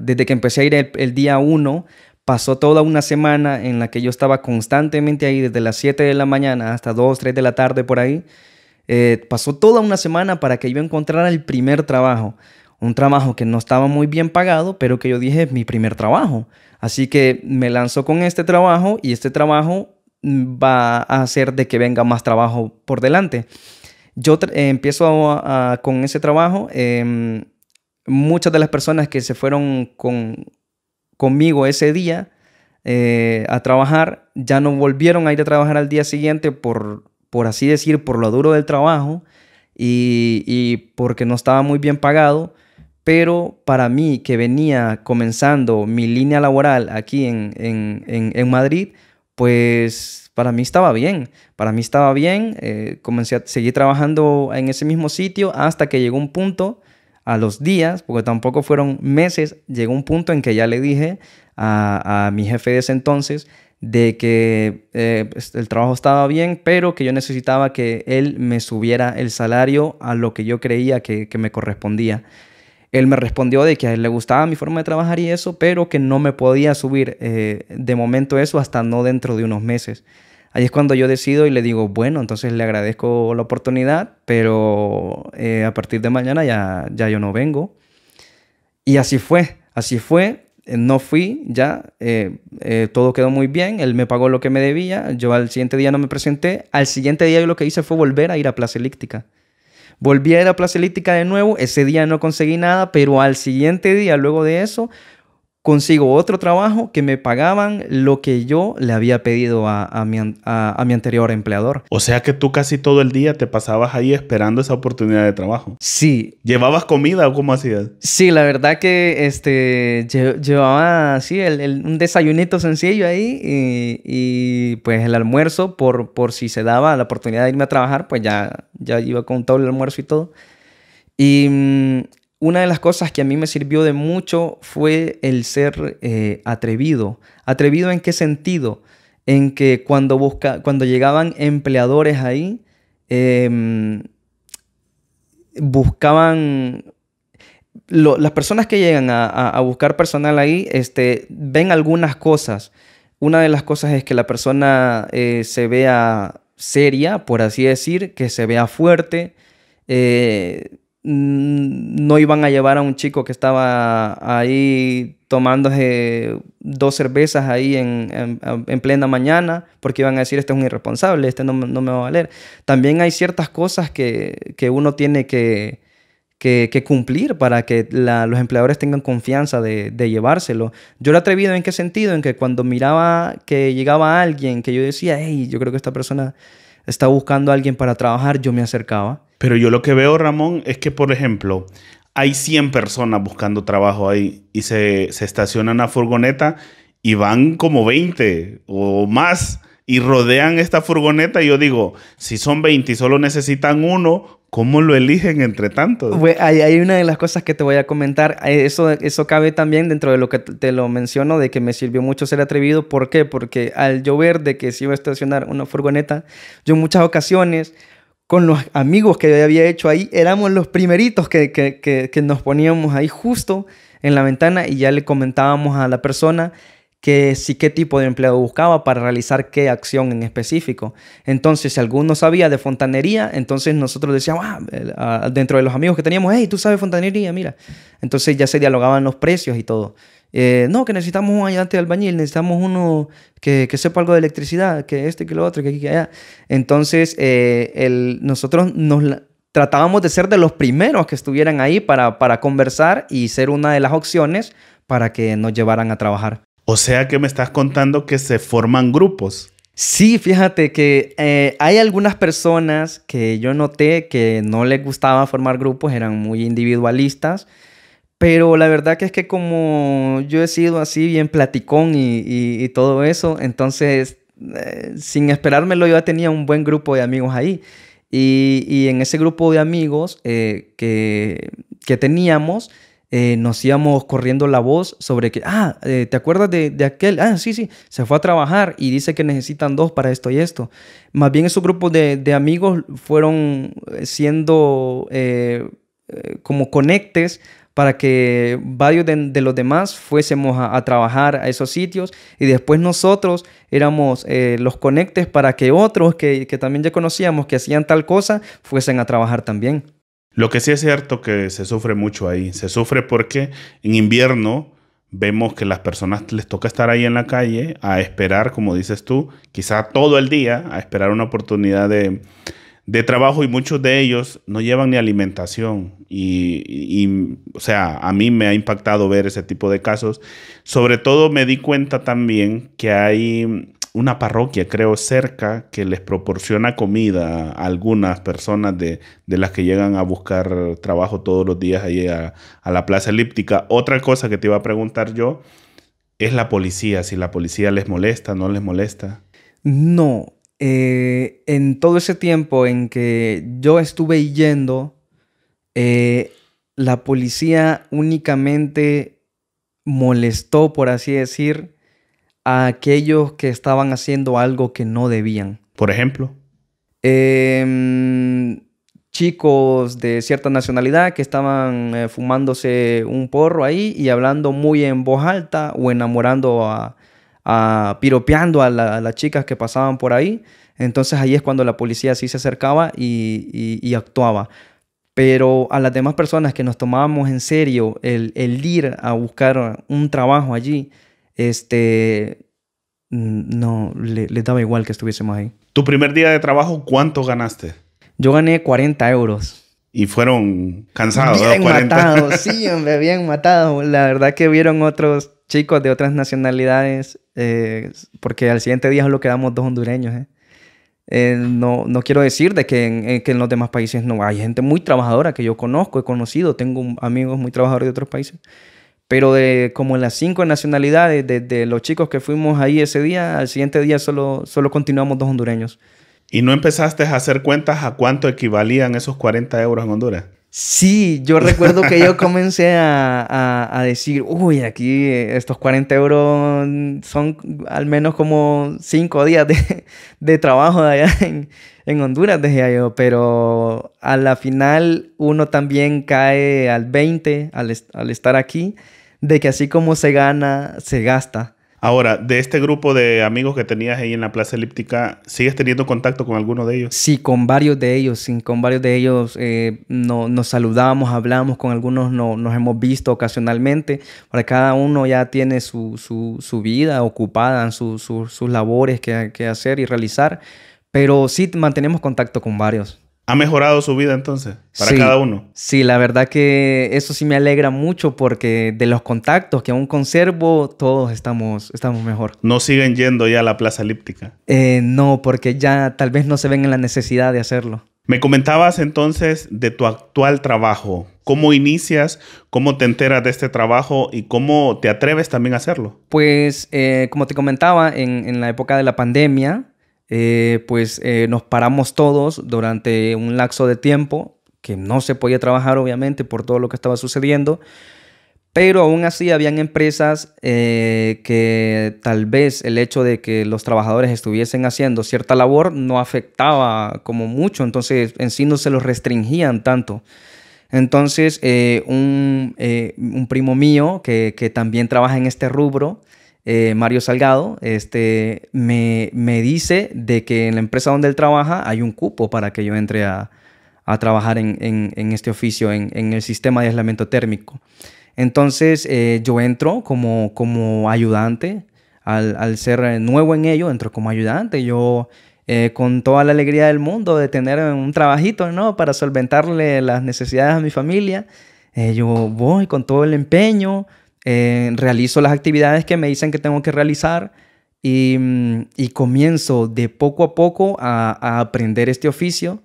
desde que empecé a ir el, día 1, pasó toda una semana en la que yo estaba constantemente ahí, desde las 7 de la mañana hasta 2, 3 de la tarde por ahí. Eh, pasó toda una semana para que yo encontrara el primer trabajo. Un trabajo que no estaba muy bien pagado, pero que yo dije es mi primer trabajo. Así que me lanzó con este trabajo y este trabajo va a hacer de que venga más trabajo por delante. Yo eh, empiezo con ese trabajo. Em, muchas de las personas que se fueron conmigo ese día eh, a trabajar ya no volvieron a ir a trabajar al día siguiente por, por así decir, por lo duro del trabajo y, porque no estaba muy bien pagado. Pero para mí, que venía comenzando mi línea laboral aquí en Madrid, pues para mí estaba bien, para mí estaba bien, eh, comencé a seguir trabajando en ese mismo sitio hasta que llegó un punto a los días, porque tampoco fueron meses, llegó un punto en que ya le dije a, mi jefe de ese entonces de que eh, pues, el trabajo estaba bien, pero que yo necesitaba que él me subiera el salario a lo que yo creía que me correspondía. Él me respondió de que a él le gustaba mi forma de trabajar y eso, pero que no me podía subir eh, de momento eso hasta no dentro de unos meses. Ahí es cuando yo decido y le digo, bueno, entonces le agradezco la oportunidad, pero eh, a partir de mañana ya, ya yo no vengo. Y así fue, así fue. Eh, no fui, ya, todo quedó muy bien, él me pagó lo que me debía, yo al siguiente día no me presenté, al siguiente día yo lo que hice fue volver a ir a Plaza Elíptica. Volví a ir Plaza Elíptica de nuevo, ese día no conseguí nada, pero al siguiente día, luego de eso, consigo otro trabajo que me pagaban lo que yo le había pedido a, a, mi, a, mi, anterior empleador. O sea que tú casi todo el día te pasabas ahí esperando esa oportunidad de trabajo. Sí. ¿Llevabas comida o cómo hacías? Sí, la verdad que este, llevaba así un desayunito sencillo ahí y, y, pues el almuerzo por, por si se daba la oportunidad de irme a trabajar, pues ya, ya iba con todo el almuerzo y todo. Y mm, una de las cosas que a mí me sirvió de mucho fue el ser eh, atrevido. ¿Atrevido en qué sentido? En que cuando, busca, cuando llegaban empleadores ahí, em, buscaban... las personas que llegan a, buscar personal ahí este, ven algunas cosas. Una de las cosas es que la persona eh, se vea seria, por así decir, que se vea fuerte, eh, no iban a llevar a un chico que estaba ahí tomándose dos cervezas ahí en, plena mañana, porque iban a decir, este es un irresponsable, este no, me va a valer. También hay ciertas cosas que, uno tiene que, cumplir para que los empleadores tengan confianza de, llevárselo. Yo lo atrevido en qué sentido, en que cuando miraba que llegaba alguien que yo decía, hey, yo creo que esta persona está buscando a alguien para trabajar, yo me acercaba pero yo lo que veo, Ramón, es que, por ejemplo, hay 100 personas buscando trabajo ahí y se, se estacionan a furgoneta y van como 20 o más y rodean esta furgoneta y yo digo, si son 20 y solo necesitan uno, ¿cómo lo eligen entre tantos? Hay, una de las cosas que te voy a comentar, eh, eso, eso cabe también dentro de lo que te lo menciono, de que me sirvió mucho ser atrevido, ¿por qué? Porque al llover de que se iba a estacionar una furgoneta, yo en muchas ocasiones con los amigos que yo había hecho ahí, éramos los primeritos que, nos poníamos ahí justo en la ventana y ya le comentábamos a la persona que sí qué tipo de empleo buscaba para realizar qué acción en específico. Entonces, si alguno sabía de fontanería, entonces nosotros decíamos, ah, dentro de los amigos que teníamos, hey, tú sabes fontanería, mira. Entonces ya se dialogaban los precios y todo. Eh, no, que necesitamos un ayudante de albañil, necesitamos uno que, que, sepa algo de electricidad, que este, que lo otro, que aquí, que allá. Entonces, eh, nosotros nos tratábamos de ser de los primeros que estuvieran ahí para, conversar y ser una de las opciones para que nos llevaran a trabajar. O sea que me estás contando que se forman grupos. Sí, fíjate que eh, hay algunas personas que yo noté que no les gustaba formar grupos, eran muy individualistas pero la verdad que es que como yo he sido así bien platicón y, todo eso, entonces eh, sin esperármelo yo ya tenía un buen grupo de amigos ahí. Y, en ese grupo de amigos eh, que, teníamos, eh, nos íbamos corriendo la voz sobre que, ah, ¿te acuerdas de, aquel? Ah, sí, sí, se fue a trabajar y dice que necesitan dos para esto y esto. Más bien esos grupos de amigos fueron siendo como conectes para que varios de, los demás fuésemos a, trabajar a esos sitios y después nosotros éramos eh, los conectes para que otros que, que también ya conocíamos que hacían tal cosa fuesen a trabajar también. Lo que sí es cierto que se sufre mucho ahí, se sufre porque en invierno vemos que las personas les toca estar ahí en la calle a esperar, como dices tú, quizá todo el día, a esperar una oportunidad de, de trabajo y muchos de ellos no llevan ni alimentación. Y, o sea, a mí me ha impactado ver ese tipo de casos. Sobre todo me di cuenta también que hay una parroquia, creo, cerca que les proporciona comida a algunas personas de, las que llegan a buscar trabajo todos los días ahí a la Plaza Elíptica. Otra cosa que te iba a preguntar yo es la policía, si la policía les molesta, no les molesta. No, eh, en todo ese tiempo en que yo estuve yendo, eh, la policía únicamente molestó, por así decir, a aquellos que estaban haciendo algo que no debían. Por ejemplo. Em, chicos de cierta nacionalidad que estaban eh, fumándose un porro ahí y hablando muy en voz alta o enamorando a, piropeando a, las chicas que pasaban por ahí. Entonces ahí es cuando la policía sí se acercaba y, y, actuaba. Pero a las demás personas que nos tomábamos en serio el, el ir a buscar un trabajo allí, este, no, le, les daba igual que estuviésemos ahí. ¿Tu primer día de trabajo cuánto ganaste? Yo gané 40 euros. Y fueron cansados. Bien matados, sí, hombre, bien matados. La verdad que vieron otros chicos de otras nacionalidades, eh, porque al siguiente día solo quedamos dos hondureños. Eh. Eh, no, no, quiero decir de que en, los demás países no hay gente muy trabajadora que yo conozco, he conocido, tengo amigos muy trabajadores de otros países, pero de como las cinco nacionalidades, de los chicos que fuimos ahí ese día, al siguiente día solo, solo continuamos dos hondureños. ¿Y no empezaste a hacer cuentas a cuánto equivalían esos 40 euros en Honduras? Sí, yo recuerdo que yo comencé a, decir, uy, aquí estos 40 euros son al menos como 5 días de, trabajo allá en, Honduras, decía yo, pero a la final uno también cae al 20 al estar aquí, de que así como se gana, se gasta. Ahora, de este grupo de amigos que tenías ahí en la Plaza Elíptica, ¿sigues teniendo contacto con alguno de ellos? Sí, con varios de ellos, sí, con varios de ellos eh, no, nos saludamos, hablamos, con algunos nos hemos visto ocasionalmente. Para cada uno ya tiene su, su, vida ocupada, su, sus labores que, que hacer y realizar, pero sí mantenemos contacto con varios. ¿Ha mejorado su vida entonces para cada uno? Sí, la verdad que eso sí me alegra mucho porque de los contactos que aún conservo, todos estamos, estamos mejor. ¿No siguen yendo ya a la plaza elíptica? Eh, no, porque ya tal vez no se ven en la necesidad de hacerlo. Me comentabas entonces de tu actual trabajo. ¿Cómo inicias? ¿Cómo te enteras de este trabajo? ¿Y cómo te atreves también a hacerlo? Pues, eh, como te comentaba, en, en la época de la pandemia, eh, pues eh, nos paramos todos durante un lapso de tiempo que no se podía trabajar obviamente por todo lo que estaba sucediendo, pero aún así habían empresas eh, que tal vez el hecho de que los trabajadores estuviesen haciendo cierta labor no afectaba como mucho, entonces en sí no se los restringían tanto. Entonces, un, un, primo mío que, que, también trabaja en este rubro, eh, Mario Salgado, este, me, dice de que en la empresa donde él trabaja hay un cupo para que yo entre a, trabajar en, este oficio, en, el sistema de aislamiento térmico. Entonces eh, yo entro como, ayudante, al, ser nuevo en ello, entro como ayudante, yo eh, con toda la alegría del mundo de tener un trabajito, ¿no? Para solventarle las necesidades a mi familia, yo voy con todo el empeño, eh, realizo las actividades que me dicen que tengo que realizar y, mm, comienzo de poco a poco a, aprender este oficio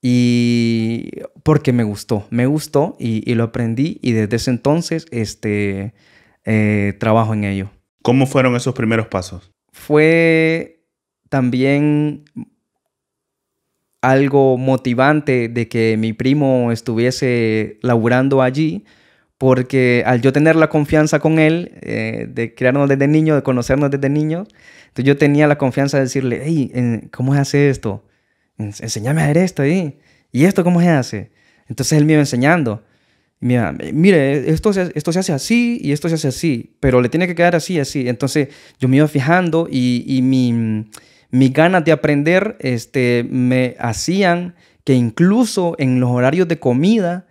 y porque me gustó, me gustó y, lo aprendí y desde ese entonces este, eh, trabajo en ello. ¿Cómo fueron esos primeros pasos? Fue también algo motivante de que mi primo estuviese laburando allí porque al yo tener la confianza con él, eh, de crearnos desde niño, de conocernos desde niño, entonces yo tenía la confianza de decirle, hey, ¿cómo se hace esto? Enseñame a hacer esto ahí. ¿Y esto cómo se hace? Entonces él me iba enseñando. mira mire, esto se, esto se hace así y esto se hace así, pero le tiene que quedar así, así. Entonces yo me iba fijando y, mi, mis ganas de aprender este, me hacían que incluso en los horarios de comida,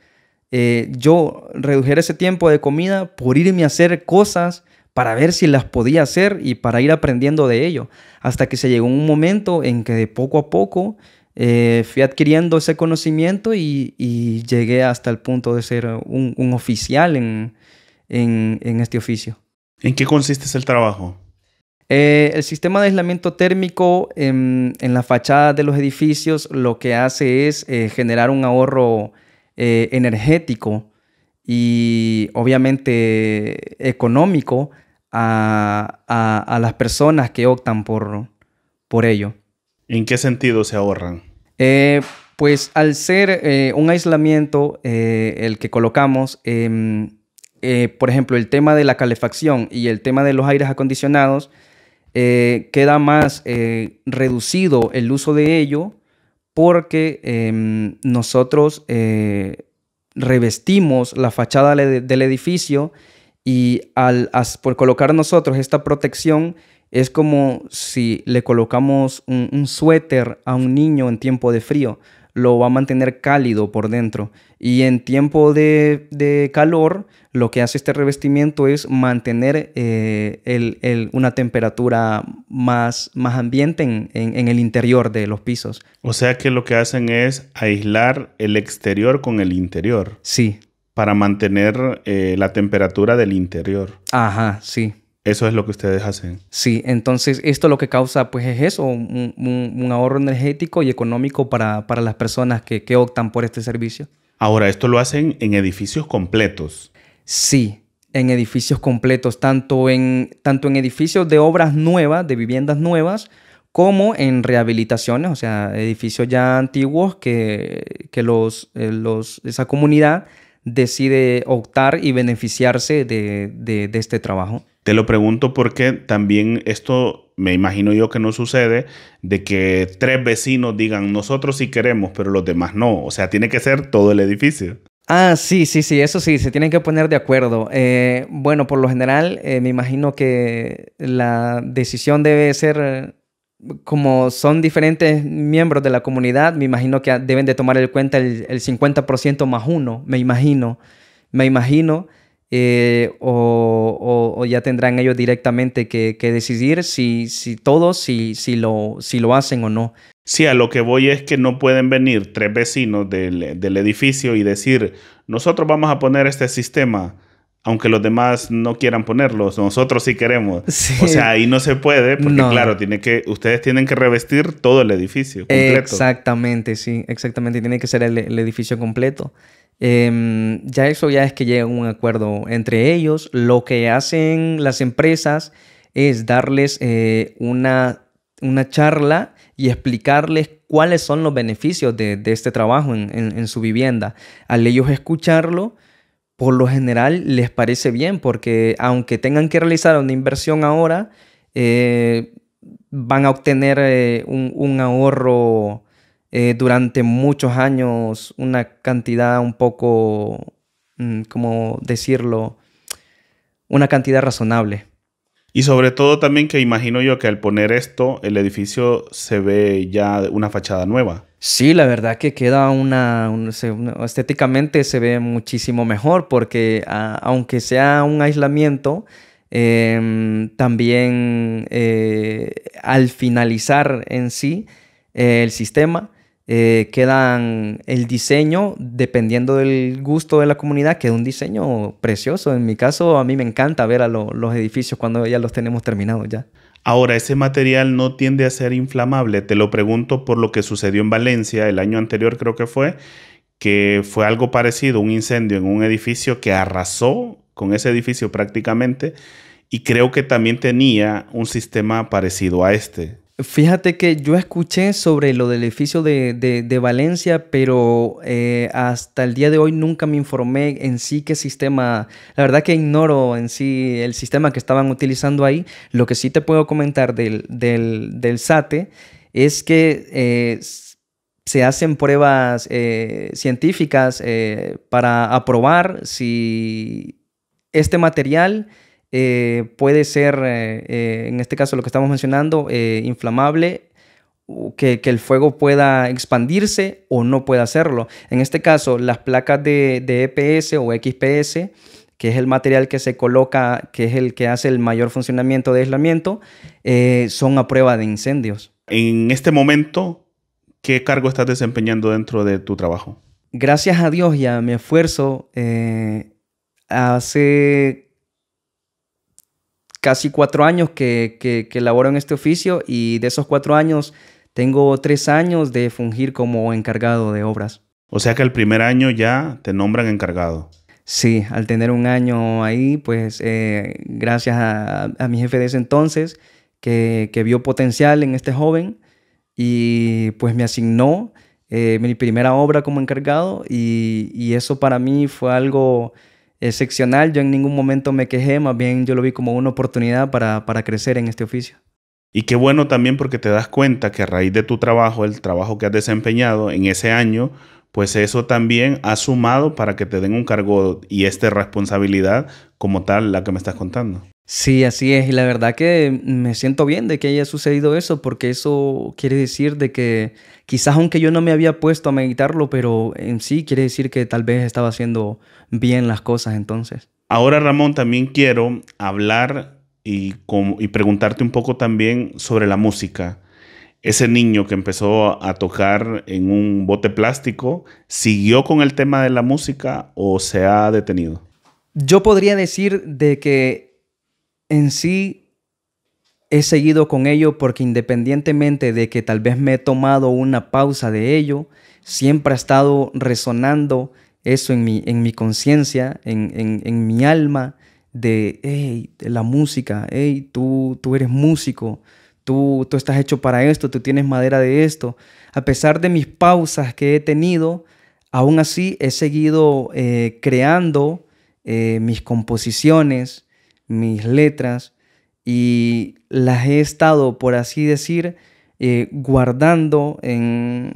eh, yo redujera ese tiempo de comida por irme a hacer cosas para ver si las podía hacer y para ir aprendiendo de ello, hasta que se llegó un momento en que de poco a poco eh, fui adquiriendo ese conocimiento y, llegué hasta el punto de ser un, oficial en, este oficio. ¿En qué consiste el trabajo? Eh, el sistema de aislamiento térmico em, en, la las fachadas de los edificios lo que hace es generar un ahorro eh, energético y obviamente económico a, las personas que optan por, por ello. ¿En qué sentido se ahorran? Eh, pues al ser eh, un aislamiento, el que colocamos, em, por ejemplo, el tema de la calefacción y el tema de los aires acondicionados, queda más reducido el uso de ello porque em, nosotros eh, revestimos la fachada del edificio y al, por colocar nosotros esta protección es como si le colocamos un, suéter a un niño en tiempo de frío lo va a mantener cálido por dentro. Y en tiempo de, calor lo que hace este revestimiento es mantener eh, una temperatura más, más ambiente en, el interior de los pisos. O sea que lo que hacen es aislar el exterior con el interior. Sí. Para mantener eh, la temperatura del interior. Ajá, sí. Eso es lo que ustedes hacen. Sí, entonces esto lo que causa pues es eso, un, ahorro energético y económico para, las personas que, que optan por este servicio. Ahora, esto lo hacen en edificios completos. Sí, en edificios completos, tanto en, tanto en edificios de obras nuevas, de viviendas nuevas, como en rehabilitaciones, o sea, edificios ya antiguos que, eh, esa comunidad decide optar y beneficiarse de, de este trabajo. Te lo pregunto porque también esto me imagino yo que no sucede de que tres vecinos digan nosotros sí queremos, pero los demás no. O sea, tiene que ser todo el edificio. Ah, sí, sí, sí, eso sí, se tienen que poner de acuerdo. Eh, bueno, por lo general, eh, me imagino que la decisión debe ser, como son diferentes miembros de la comunidad, me imagino que deben de tomar en cuenta el, el 50% más uno, me imagino, me imagino eh, o, ya tendrán ellos directamente que, decidir si, todos, si, lo, si lo hacen o no. Sí, a lo que voy es que no pueden venir tres vecinos del edificio y decir, nosotros vamos a poner este sistema aunque los demás no quieran ponerlos, nosotros sí queremos. O sea, ahí no se puede, porque claro, tiene que, ustedes tienen que revestir todo el edificio completo. Exactamente, sí, exactamente, tiene que ser el, edificio completo. Em, ya eso ya es que llega un acuerdo entre ellos. Lo que hacen las empresas es darles eh, una, una charla y explicarles cuáles son los beneficios de, este trabajo en, en su vivienda. Al ellos escucharlo, por lo general les parece bien porque aunque tengan que realizar una inversión ahora, eh, van a obtener eh, un, ahorro eh, durante muchos años, una cantidad un poco, mm, ¿cómo decirlo? Una cantidad razonable. Y sobre todo también que imagino yo que al poner esto, el edificio se ve ya una fachada nueva. Sí, la verdad que queda una, estéticamente se ve muchísimo mejor porque aunque sea un aislamiento, em, también eh, al finalizar en sí eh, el sistema, eh, quedan el diseño, dependiendo del gusto de la comunidad, queda un diseño precioso. En mi caso, a mí me encanta ver a los edificios cuando ya los tenemos terminados ya. Ahora, ese material no tiende a ser inflamable. Te lo pregunto por lo que sucedió en Valencia el año anterior, creo que fue, que fue algo parecido, un incendio en un edificio que arrasó con ese edificio prácticamente y creo que también tenía un sistema parecido a este. Fíjate que yo escuché sobre lo del edificio de, Valencia, pero eh, hasta el día de hoy nunca me informé en sí qué sistema, la verdad que ignoro en sí el sistema que estaban utilizando ahí. Lo que sí te puedo comentar del, SATE es que eh, se hacen pruebas eh, científicas para aprobar si este material eh, puede ser, eh, eh, en este caso lo que estamos mencionando, inflamable, que, el fuego pueda expandirse o no pueda hacerlo. En este caso, las placas de, EPS e o XPS, que es el material que se coloca, que es el que hace el mayor funcionamiento de aislamiento, son a prueba de incendios. En este momento, ¿qué cargo estás desempeñando dentro de tu trabajo? Gracias a Dios y a mi esfuerzo, hace casi cuatro años que, que, laboro en este oficio y de esos cuatro años tengo tres años de fungir como encargado de obras. O sea que el primer año ya te nombran encargado. Sí, al tener un año ahí, pues eh, gracias a, mi jefe de ese entonces, que, que, vio potencial en este joven y pues me asignó eh, mi primera obra como encargado y, y eso para mí fue algo Excepcional, eh, yo en ningún momento me quejé, más bien yo lo vi como una oportunidad para, para crecer en este oficio. Y qué bueno también porque te das cuenta que a raíz de tu trabajo, el trabajo que has desempeñado en ese año, pues eso también ha sumado para que te den un cargo y esta responsabilidad como tal, la que me estás contando. Sí, así es. Y la verdad que me siento bien de que haya sucedido eso, porque eso quiere decir de que quizás aunque yo no me había puesto a meditarlo, pero en sí quiere decir que tal vez estaba haciendo bien las cosas entonces. Ahora, Ramón, también quiero hablar y, y preguntarte un poco también sobre la música. Ese niño que empezó a tocar en un bote plástico, ¿siguió con el tema de la música o se ha detenido? Yo podría decir de que en sí he seguido con ello porque independientemente de que tal vez me he tomado una pausa de ello, siempre ha estado resonando eso en mi, en mi conciencia, en, mi alma, de, la música, hey, tú, tú eres músico, tú, tú estás hecho para esto, tú tienes madera de esto. A pesar de mis pausas que he tenido, aún así he seguido eh, creando eh, mis composiciones, mis letras y las he estado, por así decir, eh, guardando en,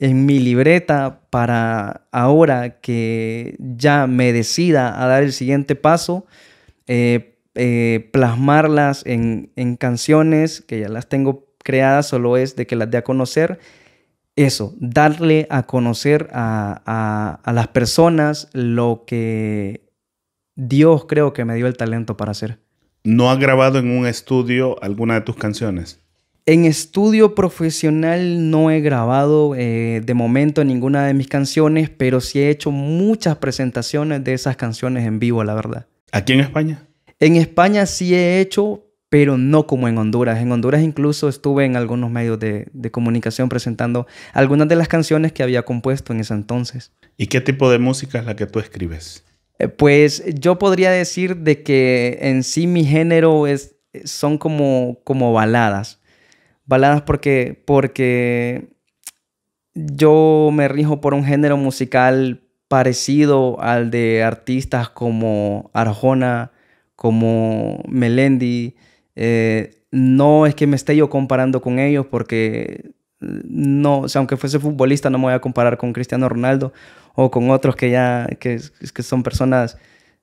mi libreta para ahora que ya me decida a dar el siguiente paso, eh, eh, plasmarlas en, canciones que ya las tengo creadas, solo es de que las dé a conocer eso, darle a conocer a, las personas lo que Dios creo que me dio el talento para hacer. ¿No has grabado en un estudio alguna de tus canciones? En estudio profesional no he grabado eh, de momento ninguna de mis canciones, pero sí he hecho muchas presentaciones de esas canciones en vivo, la verdad. ¿Aquí en España? En España sí he hecho, pero no como en Honduras. En Honduras incluso estuve en algunos medios de, comunicación presentando algunas de las canciones que había compuesto en ese entonces. ¿Y qué tipo de música es la que tú escribes? Eh, pues yo podría decir de que en sí mi género es, son como, como baladas. Baladas porque, porque yo me rijo por un género musical parecido al de artistas como Arjona, como Melendi. Eh, no es que me esté yo comparando con ellos porque mm, no, aunque fuese futbolista no me voy a comparar con Cristiano Ronaldo o con otros que ya que, son personas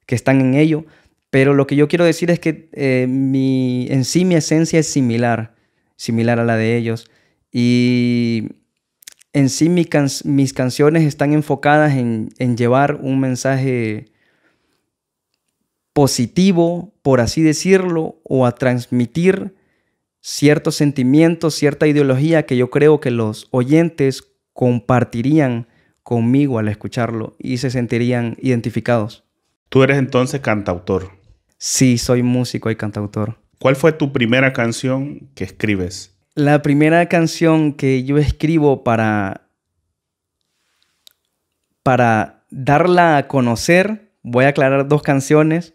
que están en ello. Pero lo que yo quiero decir es que eh, mi, en sí mi esencia es similar, similar a la de ellos. Y en sí mis canciones están enfocadas en, en llevar un mensaje positivo, por así decirlo, o a transmitir ciertos sentimientos, cierta ideología que yo creo que los oyentes compartirían conmigo al escucharlo y se sentirían identificados. Tú eres entonces cantautor. Sí, soy músico y cantautor. ¿Cuál fue tu primera canción que escribes? La primera canción que yo escribo para para darla a conocer, voy a aclarar dos canciones.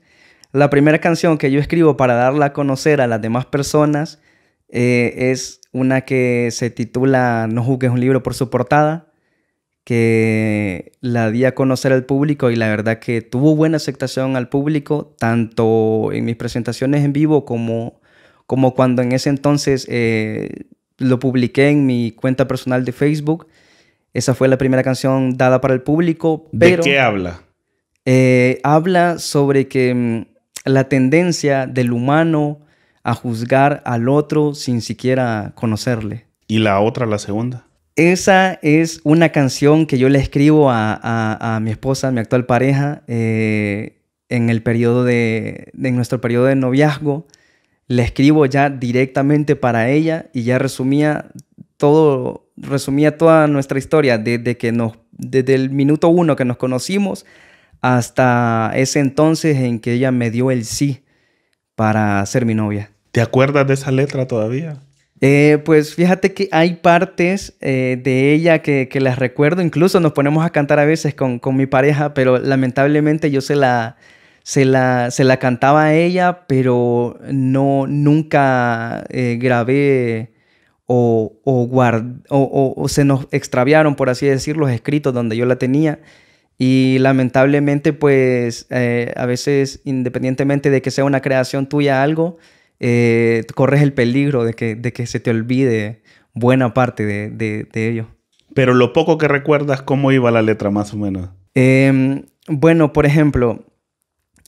La primera canción que yo escribo para darla a conocer a las demás personas eh, es una que se titula No juzgues un libro por su portada que la di a conocer al público y la verdad que tuvo buena aceptación al público, tanto en mis presentaciones en vivo como, como cuando en ese entonces eh, lo publiqué en mi cuenta personal de Facebook. Esa fue la primera canción dada para el público. Pero, ¿De qué habla? Eh, habla sobre que mm, la tendencia del humano a juzgar al otro sin siquiera conocerle. ¿Y la otra, la segunda? Esa es una canción que yo le escribo a, mi esposa, mi actual pareja, eh, en el periodo de, en nuestro periodo de noviazgo. Le escribo ya directamente para ella y ya resumía todo, resumía toda nuestra historia desde que nos, desde el minuto uno que nos conocimos hasta ese entonces en que ella me dio el sí para ser mi novia. ¿Te acuerdas de esa letra todavía? Eh, pues fíjate que hay partes eh, de ella que, las recuerdo, incluso nos ponemos a cantar a veces con, mi pareja, pero lamentablemente yo se la, cantaba a ella, pero no, nunca eh, grabé o, guard, o, se nos extraviaron, por así decirlo, los escritos donde yo la tenía. Y lamentablemente, pues a veces, independientemente de que sea una creación tuya algo, eh, corres el peligro de que, se te olvide buena parte de, ello. Pero lo poco que recuerdas, ¿cómo iba la letra más o menos? Em, bueno, por ejemplo,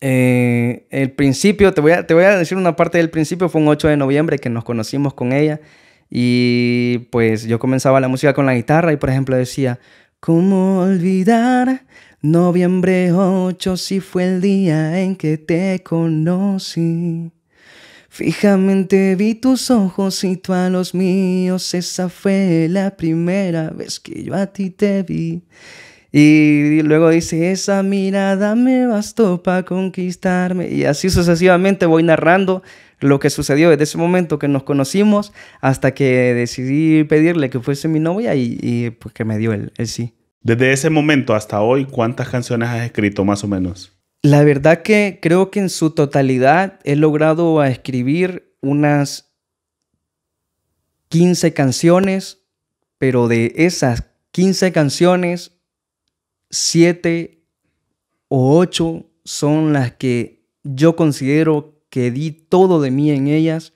eh, el principio, te voy, a, te voy a decir una parte del principio, fue un 8 de noviembre que nos conocimos con ella y pues yo comenzaba la música con la guitarra y por ejemplo decía, ¿cómo olvidar? Noviembre 8 si fue el día en que te conocí. Fijamente vi tus ojos y tú a los míos. Esa fue la primera vez que yo a ti te vi. Y luego dice, esa mirada me bastó para conquistarme. Y así sucesivamente voy narrando lo que sucedió desde ese momento que nos conocimos hasta que decidí pedirle que fuese mi novia y, pues que me dio él, el sí. Desde ese momento hasta hoy, ¿cuántas canciones has escrito más o menos? La verdad que creo que en su totalidad he logrado a escribir unas 15 canciones, pero de esas 15 canciones, 7 o 8 son las que yo considero que di todo de mí en ellas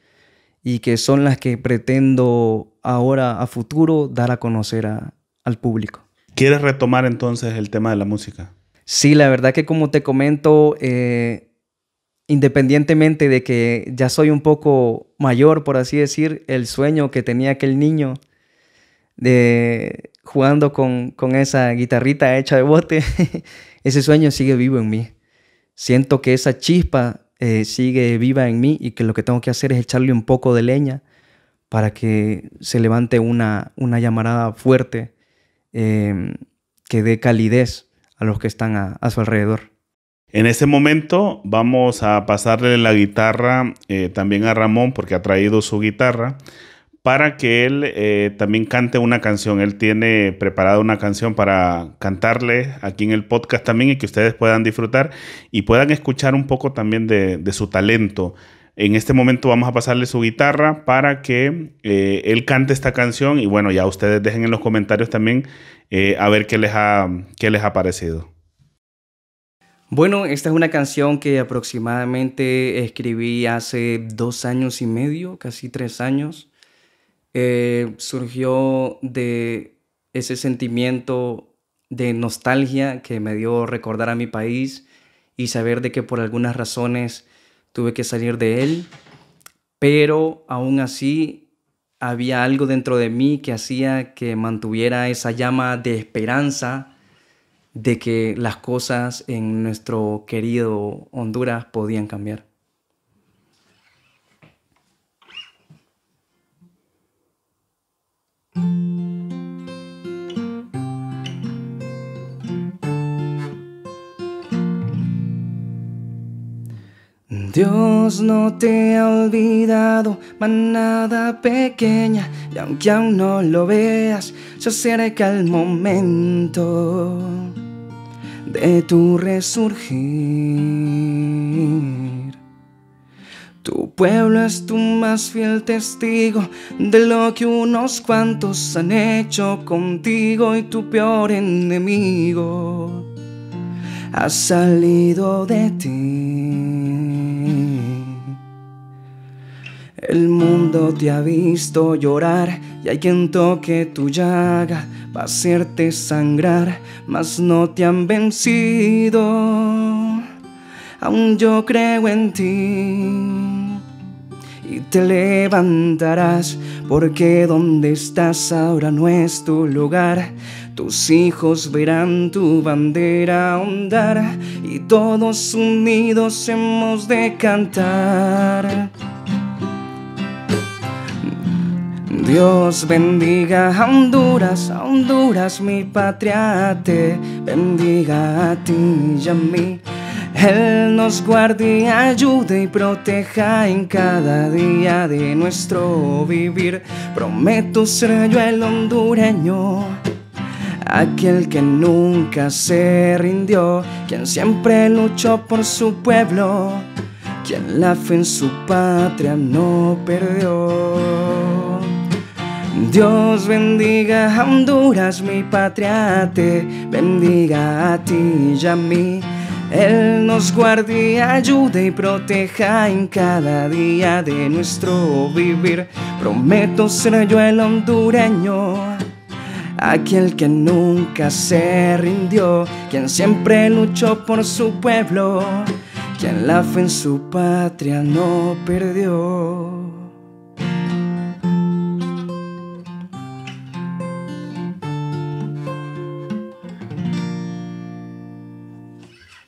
y que son las que pretendo ahora a futuro dar a conocer al público. ¿Quieres retomar entonces el tema de la música? Sí, la verdad que como te comento, eh, independientemente de que ya soy un poco mayor, por así decir, el sueño que tenía aquel niño de jugando con, esa guitarrita hecha de bote, ese sueño sigue vivo en mí. Siento que esa chispa eh, sigue viva en mí y que lo que tengo que hacer es echarle un poco de leña para que se levante una, una llamarada fuerte eh, que dé calidez los que están a, su alrededor. En ese momento vamos a pasarle la guitarra eh, también a Ramón porque ha traído su guitarra para que él eh, también cante una canción. Él tiene preparada una canción para cantarle aquí en el podcast también y que ustedes puedan disfrutar y puedan escuchar un poco también de, su talento. En este momento vamos a pasarle su guitarra para que eh, él cante esta canción y bueno, ya ustedes dejen en los comentarios también eh, a ver qué les, ha, qué les ha parecido. Bueno, esta es una canción que aproximadamente escribí hace dos años y medio, casi tres años. Eh, surgió de ese sentimiento de nostalgia que me dio recordar a mi país y saber de que por algunas razones tuve que salir de él, pero aún así había algo dentro de mí que hacía que mantuviera esa llama de esperanza de que las cosas en nuestro querido Honduras podían cambiar. Dios no te ha olvidado, manada pequeña, y aunque aún no lo veas, se acerca el momento de tu resurgir. Tu pueblo es tu más fiel testigo de lo que unos cuantos han hecho contigo y tu peor enemigo ha salido de ti. El mundo te ha visto llorar y hay quien toque tu llaga para hacerte sangrar, mas no te han vencido. Aún yo creo en ti y te levantarás porque donde estás ahora no es tu lugar. Tus hijos verán tu bandera ahondar y todos unidos hemos de cantar. Dios bendiga a Honduras, a Honduras mi patria te bendiga a ti y a mí. Él nos guarde, ayude y proteja en cada día de nuestro vivir. Prometo ser yo el hondureño, aquel que nunca se rindió, quien siempre luchó por su pueblo, quien la fe en su patria no perdió. Dios bendiga a Honduras, mi patria te bendiga a ti y a mí. Él nos guarde, ayude y proteja en cada día de nuestro vivir. Prometo ser yo el hondureño, aquel que nunca se rindió, quien siempre luchó por su pueblo, quien la fe en su patria no perdió.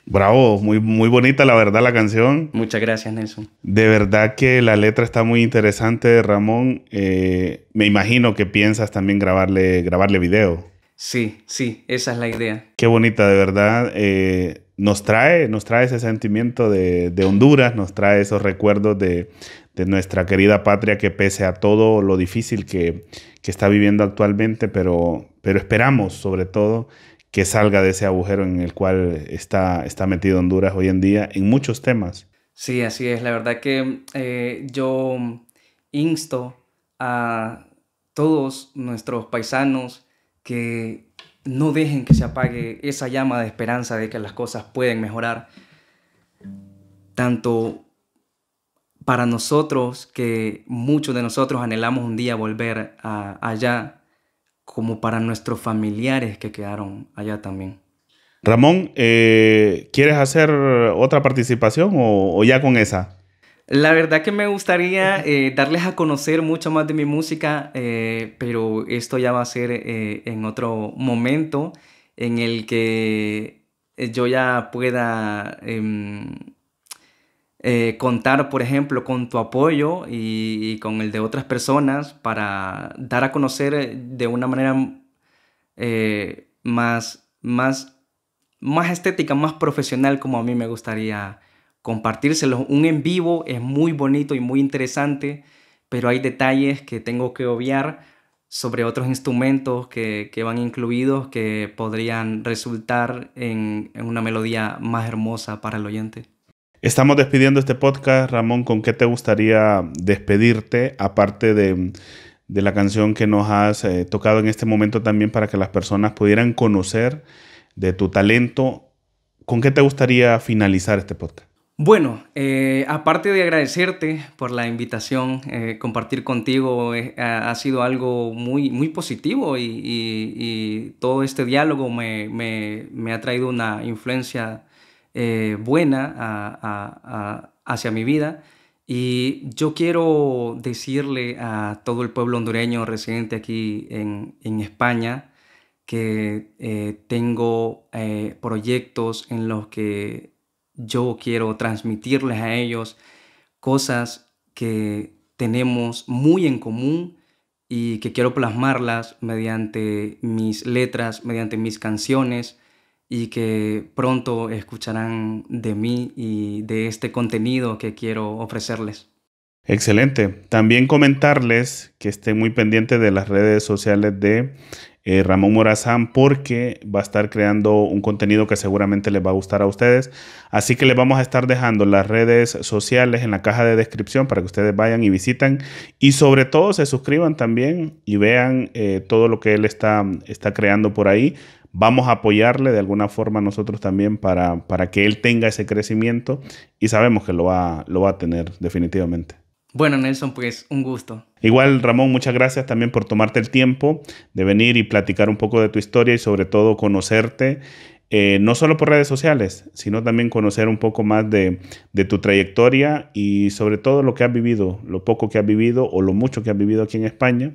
Bravo, muy, muy bonita la verdad la canción. Muchas gracias Nelson. De verdad que la letra está muy interesante, Ramón. Eh, me imagino que piensas también grabarle, grabarle video. Sí, sí, esa es la idea. Qué bonita, de verdad. Eh, nos trae, nos trae ese sentimiento de, Honduras, nos trae esos recuerdos de, nuestra querida patria que pese a todo lo difícil que, que está viviendo actualmente, pero, pero esperamos sobre todo que salga de ese agujero en el cual está, está metido Honduras hoy en día en muchos temas. Sí, así es. La verdad que eh, yo insto a todos nuestros paisanos que no dejen que se apague esa llama de esperanza de que las cosas pueden mejorar, tanto para nosotros que muchos de nosotros anhelamos un día volver allá como para nuestros familiares que quedaron allá también. Ramón, eh, ¿quieres hacer otra participación o, ya con esa? La verdad que me gustaría eh, darles a conocer mucho más de mi música, eh, pero esto ya va a ser en otro momento en el que yo ya pueda em, eh, contar, por ejemplo, con tu apoyo y, con el de otras personas para dar a conocer eh, de una manera eh, más, más, más estética, más profesional, como a mí me gustaría compartírselo, Un en vivo es muy bonito y muy interesante, pero hay detalles que tengo que obviar sobre otros instrumentos que, que van incluidos que podrían resultar en una melodía más hermosa para el oyente. Estamos despidiendo este podcast. Ramón, ¿con qué te gustaría despedirte? Aparte de, la canción que nos has eh, tocado en este momento también para que las personas pudieran conocer de tu talento. ¿Con qué te gustaría finalizar este podcast? Bueno, eh, aparte de agradecerte por la invitación, eh, compartir contigo ha, sido algo muy, muy positivo y, todo este diálogo me, me ha traído una influencia eh, buena hacia mi vida. Y yo quiero decirle a todo el pueblo hondureño residente aquí en, España que eh, tengo eh, proyectos en los que yo quiero transmitirles a ellos cosas que tenemos muy en común y que quiero plasmarlas mediante mis letras, mediante mis canciones y que pronto escucharán de mí y de este contenido que quiero ofrecerles. Excelente. También comentarles que estén muy pendientes de las redes sociales de eh, Ramón Morazán porque va a estar creando un contenido que seguramente les va a gustar a ustedes. Así que les vamos a estar dejando las redes sociales en la caja de descripción para que ustedes vayan y visitan y sobre todo se suscriban también y vean eh, todo lo que él está, está creando por ahí vamos a apoyarle de alguna forma nosotros también para, para que él tenga ese crecimiento y sabemos que lo va, lo va a tener definitivamente. Bueno, Nelson, pues un gusto. Igual, Ramón, muchas gracias también por tomarte el tiempo de venir y platicar un poco de tu historia y sobre todo conocerte, eh, no solo por redes sociales, sino también conocer un poco más de, tu trayectoria y sobre todo lo que has vivido, lo poco que has vivido o lo mucho que has vivido aquí en España.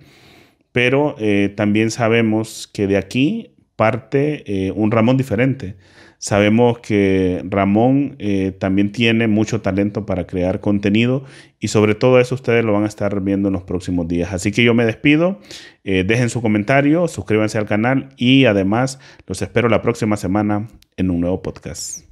Pero eh, también sabemos que de aquí parte eh, un Ramón diferente. Sabemos que Ramón eh, también tiene mucho talento para crear contenido y sobre todo eso ustedes lo van a estar viendo en los próximos días. Así que yo me despido, eh, dejen su comentario, suscríbanse al canal y además los espero la próxima semana en un nuevo podcast.